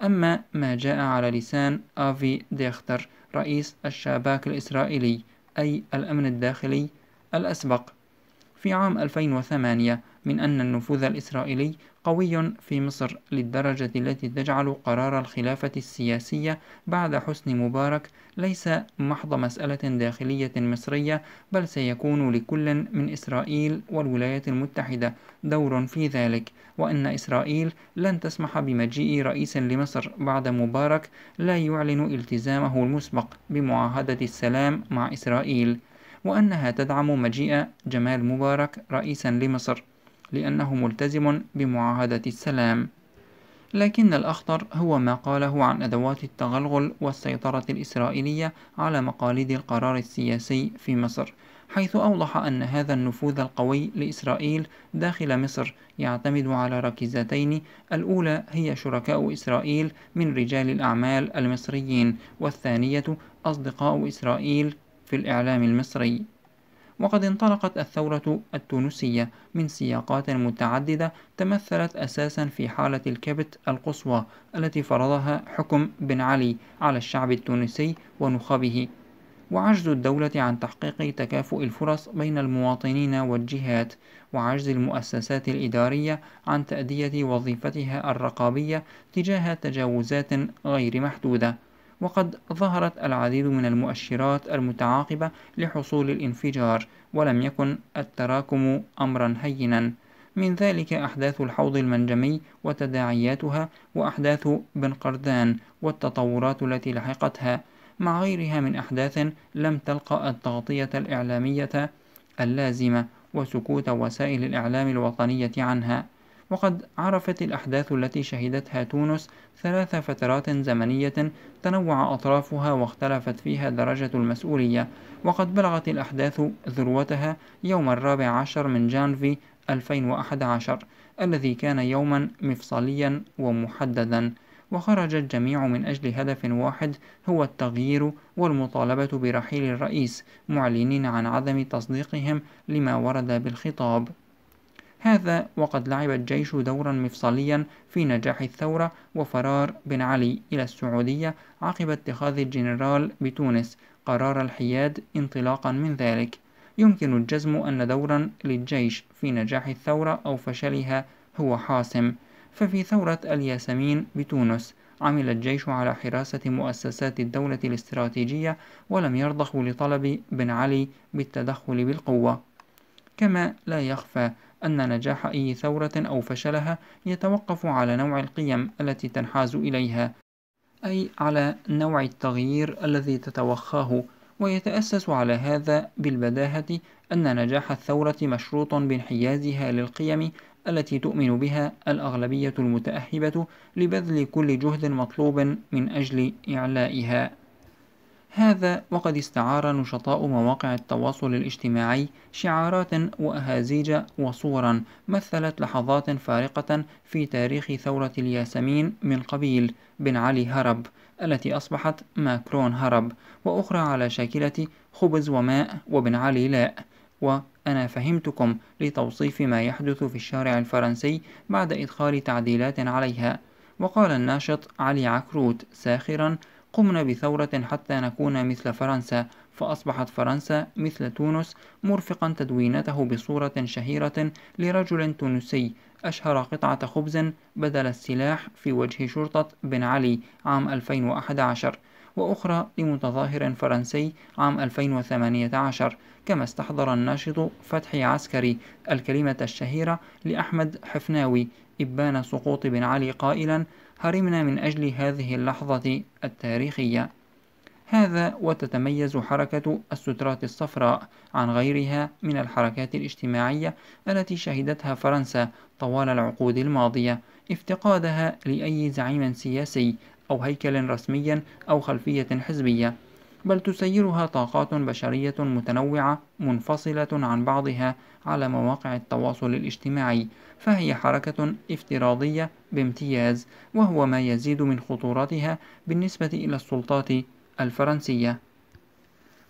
أما ما جاء على لسان آفي ديختر رئيس الشباك الإسرائيلي أي الأمن الداخلي الأسبق في عام 2008 من أن النفوذ الإسرائيلي قوي في مصر للدرجة التي تجعل قرار الخلافة السياسية بعد حسن مبارك ليس محض مسألة داخلية مصرية بل سيكون لكل من إسرائيل والولايات المتحدة دور في ذلك وأن إسرائيل لن تسمح بمجيء رئيس لمصر بعد مبارك لا يعلن التزامه المسبق بمعاهدة السلام مع إسرائيل وأنها تدعم مجيء جمال مبارك رئيسا لمصر لأنه ملتزم بمعاهدة السلام لكن الأخطر هو ما قاله عن أدوات التغلغل والسيطرة الإسرائيلية على مقاليد القرار السياسي في مصر حيث أوضح أن هذا النفوذ القوي لإسرائيل داخل مصر يعتمد على ركيزتين الأولى هي شركاء إسرائيل من رجال الأعمال المصريين والثانية أصدقاء إسرائيل في الإعلام المصري وقد انطلقت الثورة التونسية من سياقات متعددة تمثلت أساسا في حالة الكبت القصوى التي فرضها حكم بن علي على الشعب التونسي ونخبه وعجز الدولة عن تحقيق تكافؤ الفرص بين المواطنين والجهات وعجز المؤسسات الإدارية عن تأدية وظيفتها الرقابية تجاه تجاوزات غير محدودة وقد ظهرت العديد من المؤشرات المتعاقبة لحصول الانفجار ولم يكن التراكم أمرا هينا من ذلك أحداث الحوض المنجمي وتداعياتها وأحداث بن قردان والتطورات التي لحقتها مع غيرها من أحداث لم تلقى التغطية الإعلامية اللازمة وسكوت وسائل الإعلام الوطنية عنها وقد عرفت الأحداث التي شهدتها تونس ثلاث فترات زمنية تنوع أطرافها واختلفت فيها درجة المسؤولية وقد بلغت الأحداث ذروتها يوم الرابع عشر من جانفي 2011 الذي كان يوما مفصليا ومحددا وخرج الجميع من أجل هدف واحد هو التغيير والمطالبة برحيل الرئيس معلنين عن عدم تصديقهم لما ورد بالخطاب هذا وقد لعب الجيش دورا مفصليا في نجاح الثورة وفرار بن علي إلى السعودية عقب اتخاذ الجنرال بتونس قرار الحياد انطلاقا من ذلك يمكن الجزم أن دورا للجيش في نجاح الثورة أو فشلها هو حاسم ففي ثورة الياسمين بتونس عمل الجيش على حراسة مؤسسات الدولة الاستراتيجية ولم يرضخوا لطلب بن علي بالتدخل بالقوة كما لا يخفى أن نجاح أي ثورة أو فشلها يتوقف على نوع القيم التي تنحاز إليها أي على نوع التغيير الذي تتوخاه ويتأسس على هذا بالبداهة أن نجاح الثورة مشروط بانحيازها للقيم التي تؤمن بها الأغلبية المتأهبة لبذل كل جهد مطلوب من أجل إعلائها هذا وقد استعار نشطاء مواقع التواصل الاجتماعي شعارات وأهازيج وصورا مثلت لحظات فارقة في تاريخ ثورة الياسمين من قبيل بن علي هرب التي أصبحت ماكرون هرب وأخرى على شاكلة خبز وماء وبن علي لا وأنا فهمتكم لتوصيف ما يحدث في الشارع الفرنسي بعد إدخال تعديلات عليها وقال الناشط علي عكروت ساخرا قمنا بثورة حتى نكون مثل فرنسا فأصبحت فرنسا مثل تونس مرفقا تدوينته بصورة شهيرة لرجل تونسي أشهر قطعة خبز بدل السلاح في وجه شرطة بن علي عام 2011 وأخرى لمتظاهر فرنسي عام 2018 كما استحضر الناشط فتحي عسكري الكلمة الشهيرة لأحمد حفناوي إبان سقوط بن علي قائلا هرمنا من أجل هذه اللحظة التاريخية هذا وتتميز حركة السترات الصفراء عن غيرها من الحركات الاجتماعية التي شهدتها فرنسا طوال العقود الماضية افتقادها لأي زعيم سياسي أو هيكل رسمي أو خلفية حزبية بل تسيرها طاقات بشرية متنوعة منفصلة عن بعضها على مواقع التواصل الاجتماعي فهي حركة افتراضية بامتياز وهو ما يزيد من خطورتها بالنسبة إلى السلطات الفرنسية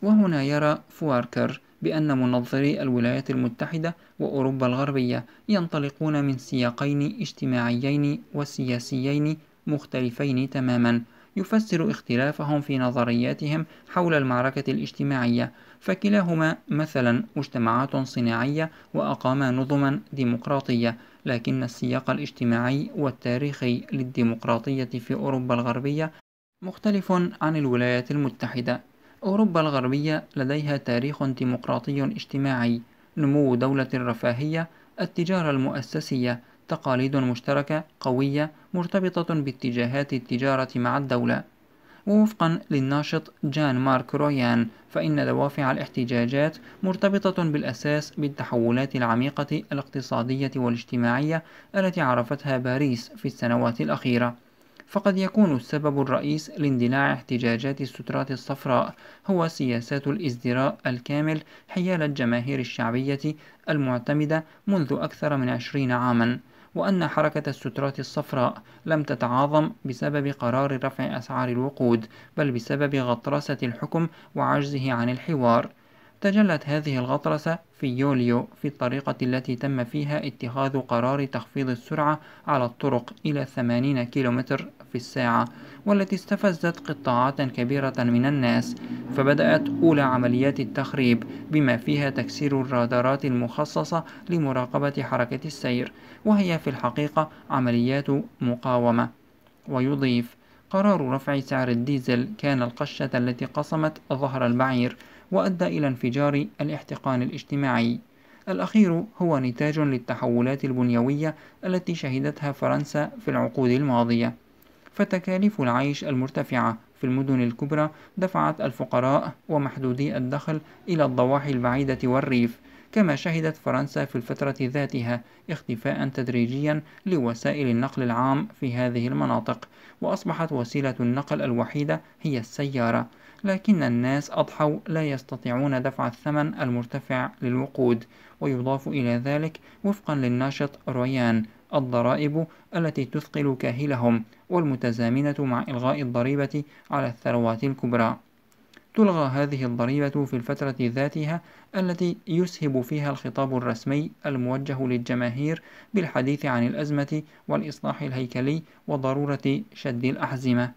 وهنا يرى فواركر بأن منظري الولايات المتحدة وأوروبا الغربية ينطلقون من سياقين اجتماعيين وسياسيين مختلفين تماما يفسر اختلافهم في نظرياتهم حول المعركة الاجتماعية فكلاهما مثلا مجتمعات صناعية وأقاما نظما ديمقراطية لكن السياق الاجتماعي والتاريخي للديمقراطية في أوروبا الغربية مختلف عن الولايات المتحدة أوروبا الغربية لديها تاريخ ديمقراطي اجتماعي نمو دولة الرفاهية التجارة المؤسسية تقاليد مشتركة قوية مرتبطة باتجاهات التجارة مع الدولة ووفقا للناشط جان مارك رويان فإن دوافع الاحتجاجات مرتبطة بالأساس بالتحولات العميقة الاقتصادية والاجتماعية التي عرفتها باريس في السنوات الأخيرة فقد يكون السبب الرئيس لاندلاع احتجاجات السترات الصفراء هو سياسات الازدراء الكامل حيال الجماهير الشعبية المعتمدة منذ أكثر من عشرين عامًا وأن حركة السترات الصفراء لم تتعاظم بسبب قرار رفع أسعار الوقود بل بسبب غطرسة الحكم وعجزه عن الحوار تجلت هذه الغطرسة في يوليو في الطريقة التي تم فيها اتخاذ قرار تخفيض السرعة على الطرق إلى 80 كيلومتر في الساعة والتي استفزت قطاعات كبيرة من الناس فبدأت أولى عمليات التخريب بما فيها تكسير الرادارات المخصصة لمراقبة حركة السير وهي في الحقيقة عمليات مقاومة ويضيف قرار رفع سعر الديزل كان القشة التي قصمت ظهر البعير وأدى إلى انفجار الاحتقان الاجتماعي الأخير هو نتاج للتحولات البنيوية التي شهدتها فرنسا في العقود الماضية فتكاليف العيش المرتفعة في المدن الكبرى دفعت الفقراء ومحدودي الدخل إلى الضواحي البعيدة والريف كما شهدت فرنسا في الفترة ذاتها اختفاء تدريجيا لوسائل النقل العام في هذه المناطق وأصبحت وسيلة النقل الوحيدة هي السيارة لكن الناس أضحوا لا يستطيعون دفع الثمن المرتفع للوقود ويضاف إلى ذلك وفقا للناشط رويان الضرائب التي تثقل كاهلهم والمتزامنة مع إلغاء الضريبة على الثروات الكبرى تلغى هذه الضريبة في الفترة ذاتها التي يسهب فيها الخطاب الرسمي الموجه للجماهير بالحديث عن الأزمة والإصلاح الهيكلي وضرورة شد الأحزمة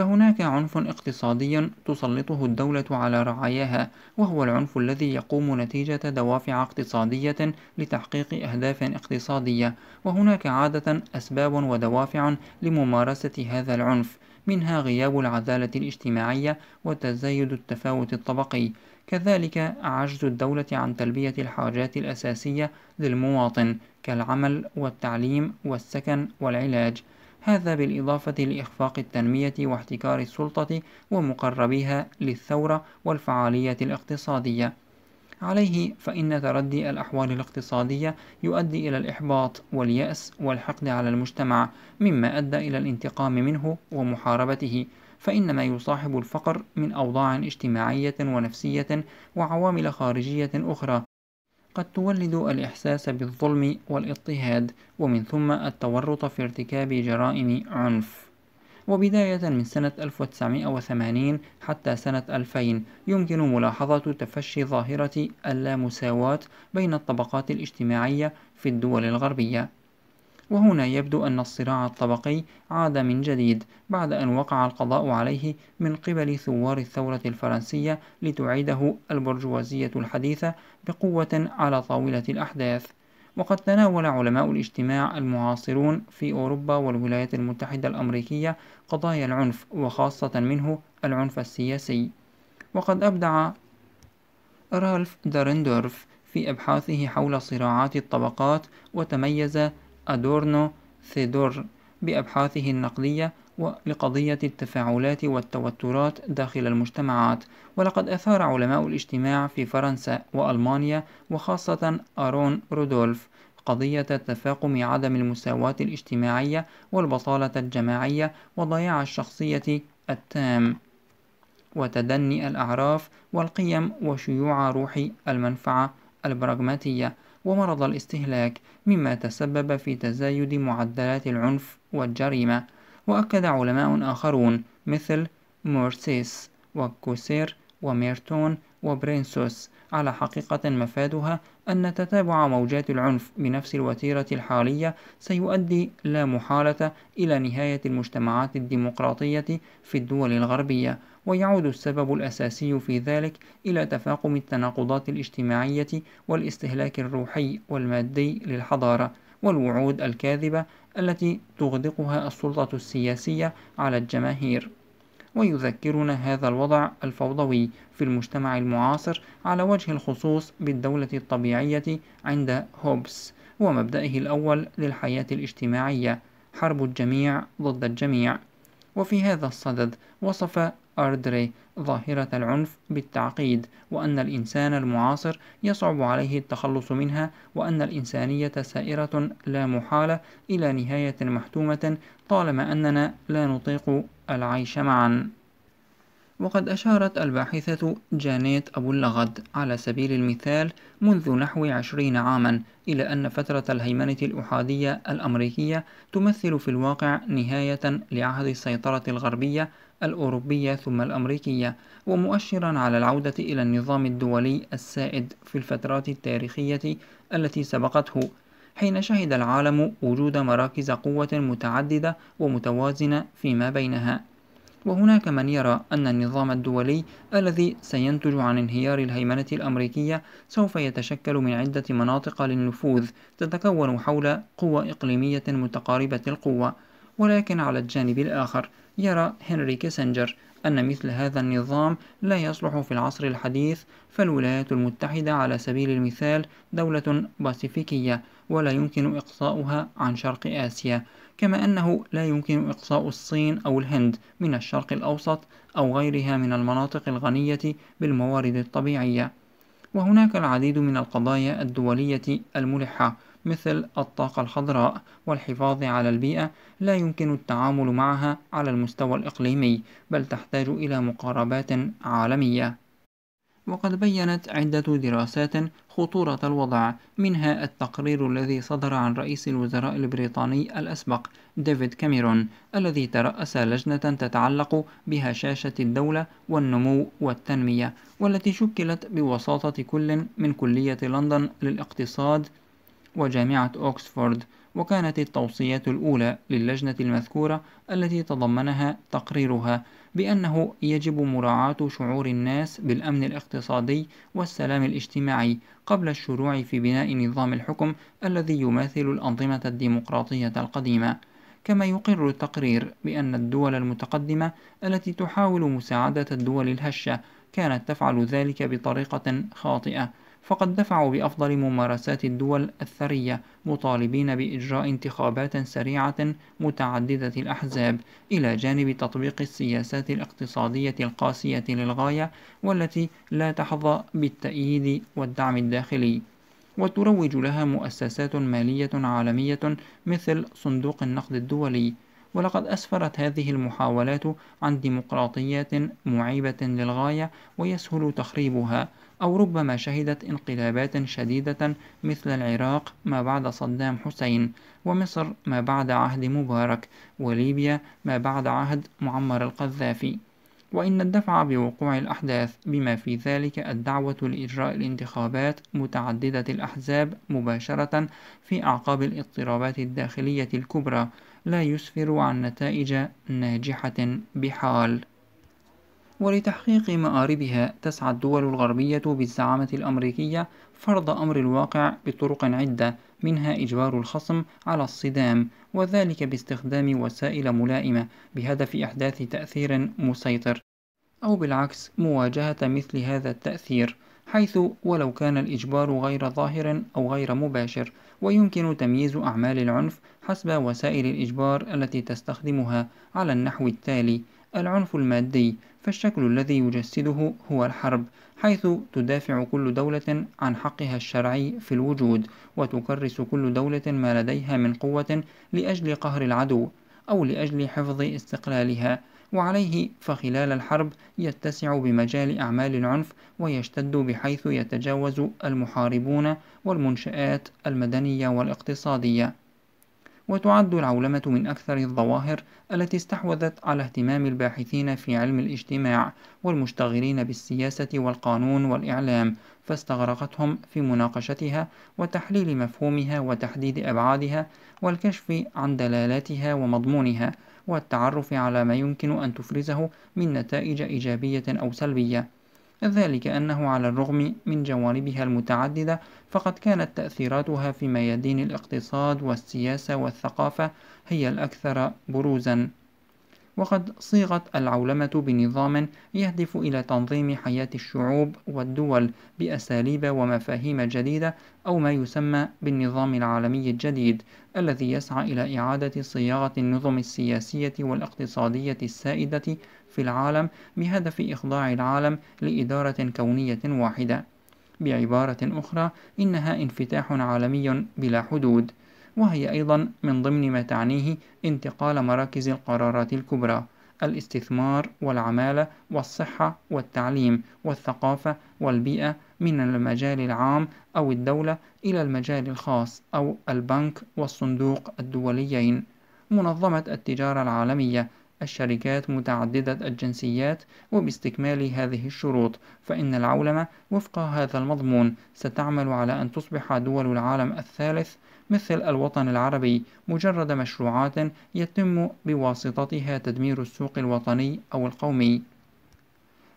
فهناك عنف اقتصادي تسلطه الدولة على رعاياها وهو العنف الذي يقوم نتيجة دوافع اقتصادية لتحقيق أهداف اقتصادية وهناك عادة أسباب ودوافع لممارسة هذا العنف منها غياب العدالة الاجتماعية وتزايد التفاوت الطبقي كذلك عجز الدولة عن تلبية الحاجات الأساسية للمواطن كالعمل والتعليم والسكن والعلاج هذا بالإضافة لإخفاق التنمية واحتكار السلطة ومقربيها للثورة والفعالية الاقتصادية عليه فإن تردي الأحوال الاقتصادية يؤدي إلى الإحباط واليأس والحقد على المجتمع مما أدى إلى الانتقام منه ومحاربته فإن ما يصاحب الفقر من أوضاع اجتماعية ونفسية وعوامل خارجية أخرى قد تولد الإحساس بالظلم والاضطهاد ومن ثم التورط في ارتكاب جرائم عنف وبداية من سنة 1980 حتى سنة 2000 يمكن ملاحظة تفشي ظاهرة اللامساواة بين الطبقات الاجتماعية في الدول الغربية وهنا يبدو أن الصراع الطبقي عاد من جديد بعد أن وقع القضاء عليه من قبل ثوار الثورة الفرنسية لتعيده البرجوازية الحديثة بقوة على طاولة الأحداث وقد تناول علماء الاجتماع المعاصرون في أوروبا والولايات المتحدة الأمريكية قضايا العنف وخاصة منه العنف السياسي وقد أبدع رالف دارندورف في أبحاثه حول صراعات الطبقات وتميز أدورنو ثيدور بأبحاثه النقدية لقضية التفاعلات والتوترات داخل المجتمعات ولقد أثار علماء الاجتماع في فرنسا وألمانيا وخاصة أرون رودولف قضية تفاقم عدم المساواة الاجتماعية والبطالة الجماعية وضياع الشخصية التام وتدني الأعراف والقيم وشيوع روح المنفعة البراغماتية ومرض الاستهلاك مما تسبب في تزايد معدلات العنف والجريمة وأكد علماء آخرون مثل مورسيس وكوسير وميرتون وبرينسوس على حقيقة مفادها أن تتابع موجات العنف بنفس الوتيرة الحالية سيؤدي لا محالة إلى نهاية المجتمعات الديمقراطية في الدول الغربية ويعود السبب الأساسي في ذلك إلى تفاقم التناقضات الاجتماعية والاستهلاك الروحي والمادي للحضارة والوعود الكاذبة التي تغدقها السلطة السياسية على الجماهير ويذكرنا هذا الوضع الفوضوي في المجتمع المعاصر على وجه الخصوص بالدولة الطبيعية عند هوبس ومبدئه الأول للحياة الاجتماعية حرب الجميع ضد الجميع وفي هذا الصدد وصف أردري ظاهرة العنف بالتعقيد وأن الإنسان المعاصر يصعب عليه التخلص منها وأن الإنسانية سائرة لا محالة إلى نهاية محتومة طالما أننا لا نطيق العيش معا وقد أشارت الباحثة جانيت أبو اللغد على سبيل المثال منذ نحو عشرين عاما إلى أن فترة الهيمنة الأحادية الأمريكية تمثل في الواقع نهاية لعهد السيطرة الغربية الأوروبية ثم الأمريكية ومؤشرا على العودة إلى النظام الدولي السائد في الفترات التاريخية التي سبقته حين شهد العالم وجود مراكز قوة متعددة ومتوازنة فيما بينها وهناك من يرى أن النظام الدولي الذي سينتج عن انهيار الهيمنة الأمريكية سوف يتشكل من عدة مناطق للنفوذ تتكون حول قوى إقليمية متقاربة القوة ولكن على الجانب الآخر يرى هنري كيسنجر أن مثل هذا النظام لا يصلح في العصر الحديث فالولايات المتحدة على سبيل المثال دولة باسيفيكية ولا يمكن إقصاؤها عن شرق آسيا كما أنه لا يمكن إقصاء الصين أو الهند من الشرق الأوسط أو غيرها من المناطق الغنية بالموارد الطبيعية وهناك العديد من القضايا الدولية الملحة مثل الطاقة الخضراء والحفاظ على البيئة لا يمكن التعامل معها على المستوى الإقليمي بل تحتاج إلى مقاربات عالمية وقد بينت عدة دراسات خطورة الوضع منها التقرير الذي صدر عن رئيس الوزراء البريطاني الأسبق ديفيد كاميرون الذي ترأس لجنة تتعلق بهشاشة الدولة والنمو والتنمية والتي شكلت بوساطة كل من كلية لندن للاقتصاد وجامعة أوكسفورد وكانت التوصيات الأولى للجنة المذكورة التي تضمنها تقريرها بأنه يجب مراعاة شعور الناس بالأمن الاقتصادي والسلام الاجتماعي قبل الشروع في بناء نظام الحكم الذي يماثل الأنظمة الديمقراطية القديمة كما يقر التقرير بأن الدول المتقدمة التي تحاول مساعدة الدول الهشة كانت تفعل ذلك بطريقة خاطئة فقد دفعوا بأفضل ممارسات الدول الثرية مطالبين بإجراء انتخابات سريعة متعددة الأحزاب إلى جانب تطبيق السياسات الاقتصادية القاسية للغاية والتي لا تحظى بالتأييد والدعم الداخلي وتروج لها مؤسسات مالية عالمية مثل صندوق النقد الدولي ولقد أسفرت هذه المحاولات عن ديمقراطيات معيبة للغاية ويسهل تخريبها أو ربما شهدت انقلابات شديدة مثل العراق ما بعد صدام حسين ومصر ما بعد عهد مبارك وليبيا ما بعد عهد معمر القذافي وإن الدفع بوقوع الأحداث بما في ذلك الدعوة لإجراء الانتخابات متعددة الأحزاب مباشرة في أعقاب الاضطرابات الداخلية الكبرى لا يسفر عن نتائج ناجحة بحال ولتحقيق مآربها تسعى الدول الغربية بالزعامة الأمريكية فرض أمر الواقع بطرق عدة منها إجبار الخصم على الصدام وذلك باستخدام وسائل ملائمة بهدف إحداث تأثير مسيطر أو بالعكس مواجهة مثل هذا التأثير حيث ولو كان الإجبار غير ظاهر أو غير مباشر ويمكن تمييز أعمال العنف حسب وسائل الإجبار التي تستخدمها على النحو التالي العنف المادي فالشكل الذي يجسده هو الحرب حيث تدافع كل دولة عن حقها الشرعي في الوجود وتكرس كل دولة ما لديها من قوة لأجل قهر العدو أو لأجل حفظ استقلالها وعليه فخلال الحرب يتسع بمجال أعمال العنف ويشتد بحيث يتجاوز المحاربون والمنشآت المدنية والاقتصادية وتعد العولمة من أكثر الظواهر التي استحوذت على اهتمام الباحثين في علم الاجتماع والمشتغلين بالسياسة والقانون والإعلام، فاستغرقتهم في مناقشتها وتحليل مفهومها وتحديد أبعادها والكشف عن دلالاتها ومضمونها، والتعرف على ما يمكن أن تفرزه من نتائج إيجابية أو سلبية. ذلك أنه على الرغم من جوانبها المتعددة فقد كانت تأثيراتها في ميادين الاقتصاد والسياسة والثقافة هي الأكثر بروزًا وقد صيغت العولمة بنظام يهدف إلى تنظيم حياة الشعوب والدول بأساليب ومفاهيم جديدة أو ما يسمى بالنظام العالمي الجديد الذي يسعى إلى إعادة صياغة النظم السياسية والاقتصادية السائدة في العالم بهدف إخضاع العالم لإدارة كونية واحدة بعبارة أخرى إنها انفتاح عالمي بلا حدود وهي أيضا من ضمن ما تعنيه انتقال مراكز القرارات الكبرى الاستثمار والعمالة والصحة والتعليم والثقافة والبيئة من المجال العام أو الدولة إلى المجال الخاص أو البنك والصندوق الدوليين منظمة التجارة العالمية الشركات متعددة الجنسيات وباستكمال هذه الشروط فإن العولمة وفق هذا المضمون ستعمل على أن تصبح دول العالم الثالث مثل الوطن العربي مجرد مشروعات يتم بواسطتها تدمير السوق الوطني أو القومي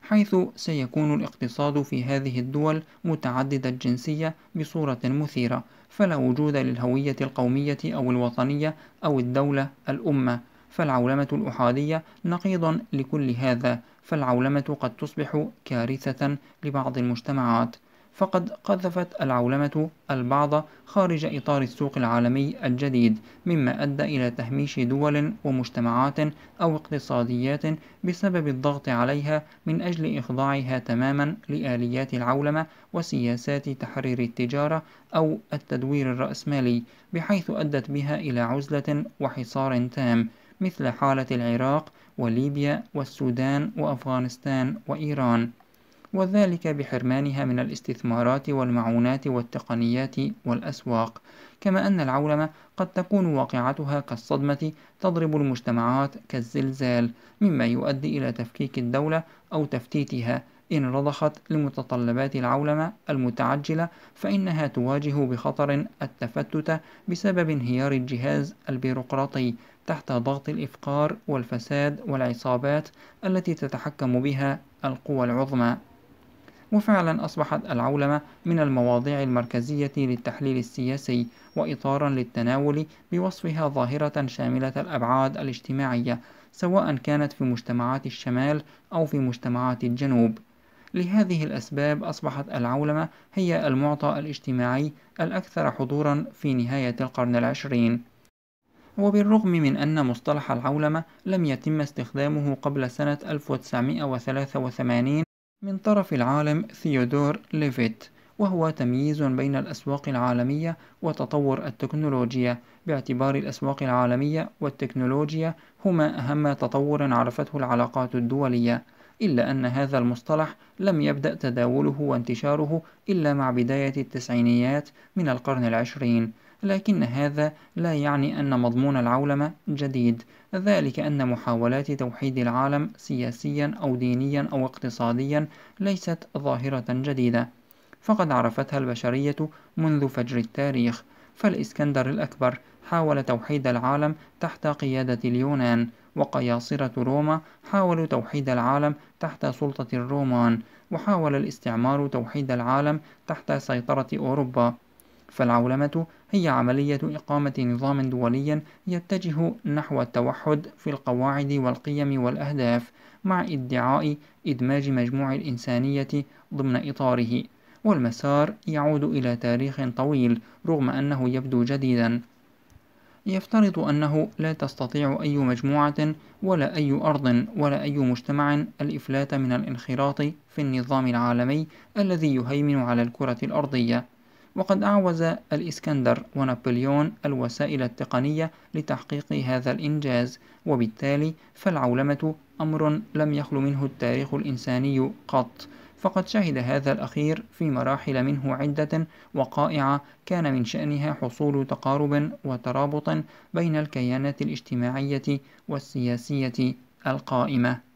حيث سيكون الاقتصاد في هذه الدول متعدد الجنسية بصورة مثيرة فلا وجود للهوية القومية أو الوطنية أو الدولة الأمة فالعولمة الأحادية نقيض لكل هذا فالعولمة قد تصبح كارثة لبعض المجتمعات فقد قذفت العولمة البعض خارج إطار السوق العالمي الجديد مما أدى إلى تهميش دول ومجتمعات أو اقتصاديات بسبب الضغط عليها من أجل إخضاعها تماما لآليات العولمة وسياسات تحرير التجارة أو التدوير الرأسمالي بحيث أدت بها إلى عزلة وحصار تام مثل حالة العراق وليبيا والسودان وأفغانستان وإيران وذلك بحرمانها من الاستثمارات والمعونات والتقنيات والأسواق كما أن العولمة قد تكون واقعتها كالصدمة تضرب المجتمعات كالزلزال مما يؤدي إلى تفكيك الدولة أو تفتيتها إن رضخت لمتطلبات العولمة المتعجلة فإنها تواجه بخطر التفتت بسبب انهيار الجهاز البيروقراطي تحت ضغط الإفقار والفساد والعصابات التي تتحكم بها القوى العظمى وفعلا أصبحت العولمة من المواضيع المركزية للتحليل السياسي وإطارا للتناول بوصفها ظاهرة شاملة الأبعاد الاجتماعية سواء كانت في مجتمعات الشمال أو في مجتمعات الجنوب لهذه الأسباب أصبحت العولمة هي المعطى الاجتماعي الأكثر حضورا في نهاية القرن العشرين وبالرغم من أن مصطلح العولمة لم يتم استخدامه قبل سنة 1983 من طرف العالم ثيودور ليفيت وهو تمييز بين الأسواق العالمية وتطور التكنولوجيا باعتبار الأسواق العالمية والتكنولوجيا هما أهم تطور عرفته العلاقات الدولية إلا أن هذا المصطلح لم يبدأ تداوله وانتشاره إلا مع بداية التسعينيات من القرن العشرين لكن هذا لا يعني أن مضمون العولمة جديد ذلك أن محاولات توحيد العالم سياسيا أو دينيا أو اقتصاديا ليست ظاهرة جديدة فقد عرفتها البشرية منذ فجر التاريخ فالإسكندر الأكبر حاول توحيد العالم تحت قيادة اليونان وقياصرة روما حاولوا توحيد العالم تحت سلطة الرومان وحاول الاستعمار توحيد العالم تحت سيطرة أوروبا فالعولمة هي عملية إقامة نظام دولي يتجه نحو التوحد في القواعد والقيم والأهداف مع ادعاء إدماج مجموع الإنسانية ضمن إطاره والمسار يعود إلى تاريخ طويل رغم أنه يبدو جديدا يفترض أنه لا تستطيع أي مجموعة ولا أي أرض ولا أي مجتمع الإفلات من الانخراط في النظام العالمي الذي يهيمن على الكرة الأرضية وقد أعوز الإسكندر ونابليون الوسائل التقنية لتحقيق هذا الإنجاز وبالتالي فالعولمة أمر لم يخل منه التاريخ الإنساني قط فقد شهد هذا الأخير في مراحل منه عدة وقائع كان من شأنها حصول تقارب وترابط بين الكيانات الاجتماعية والسياسية القائمة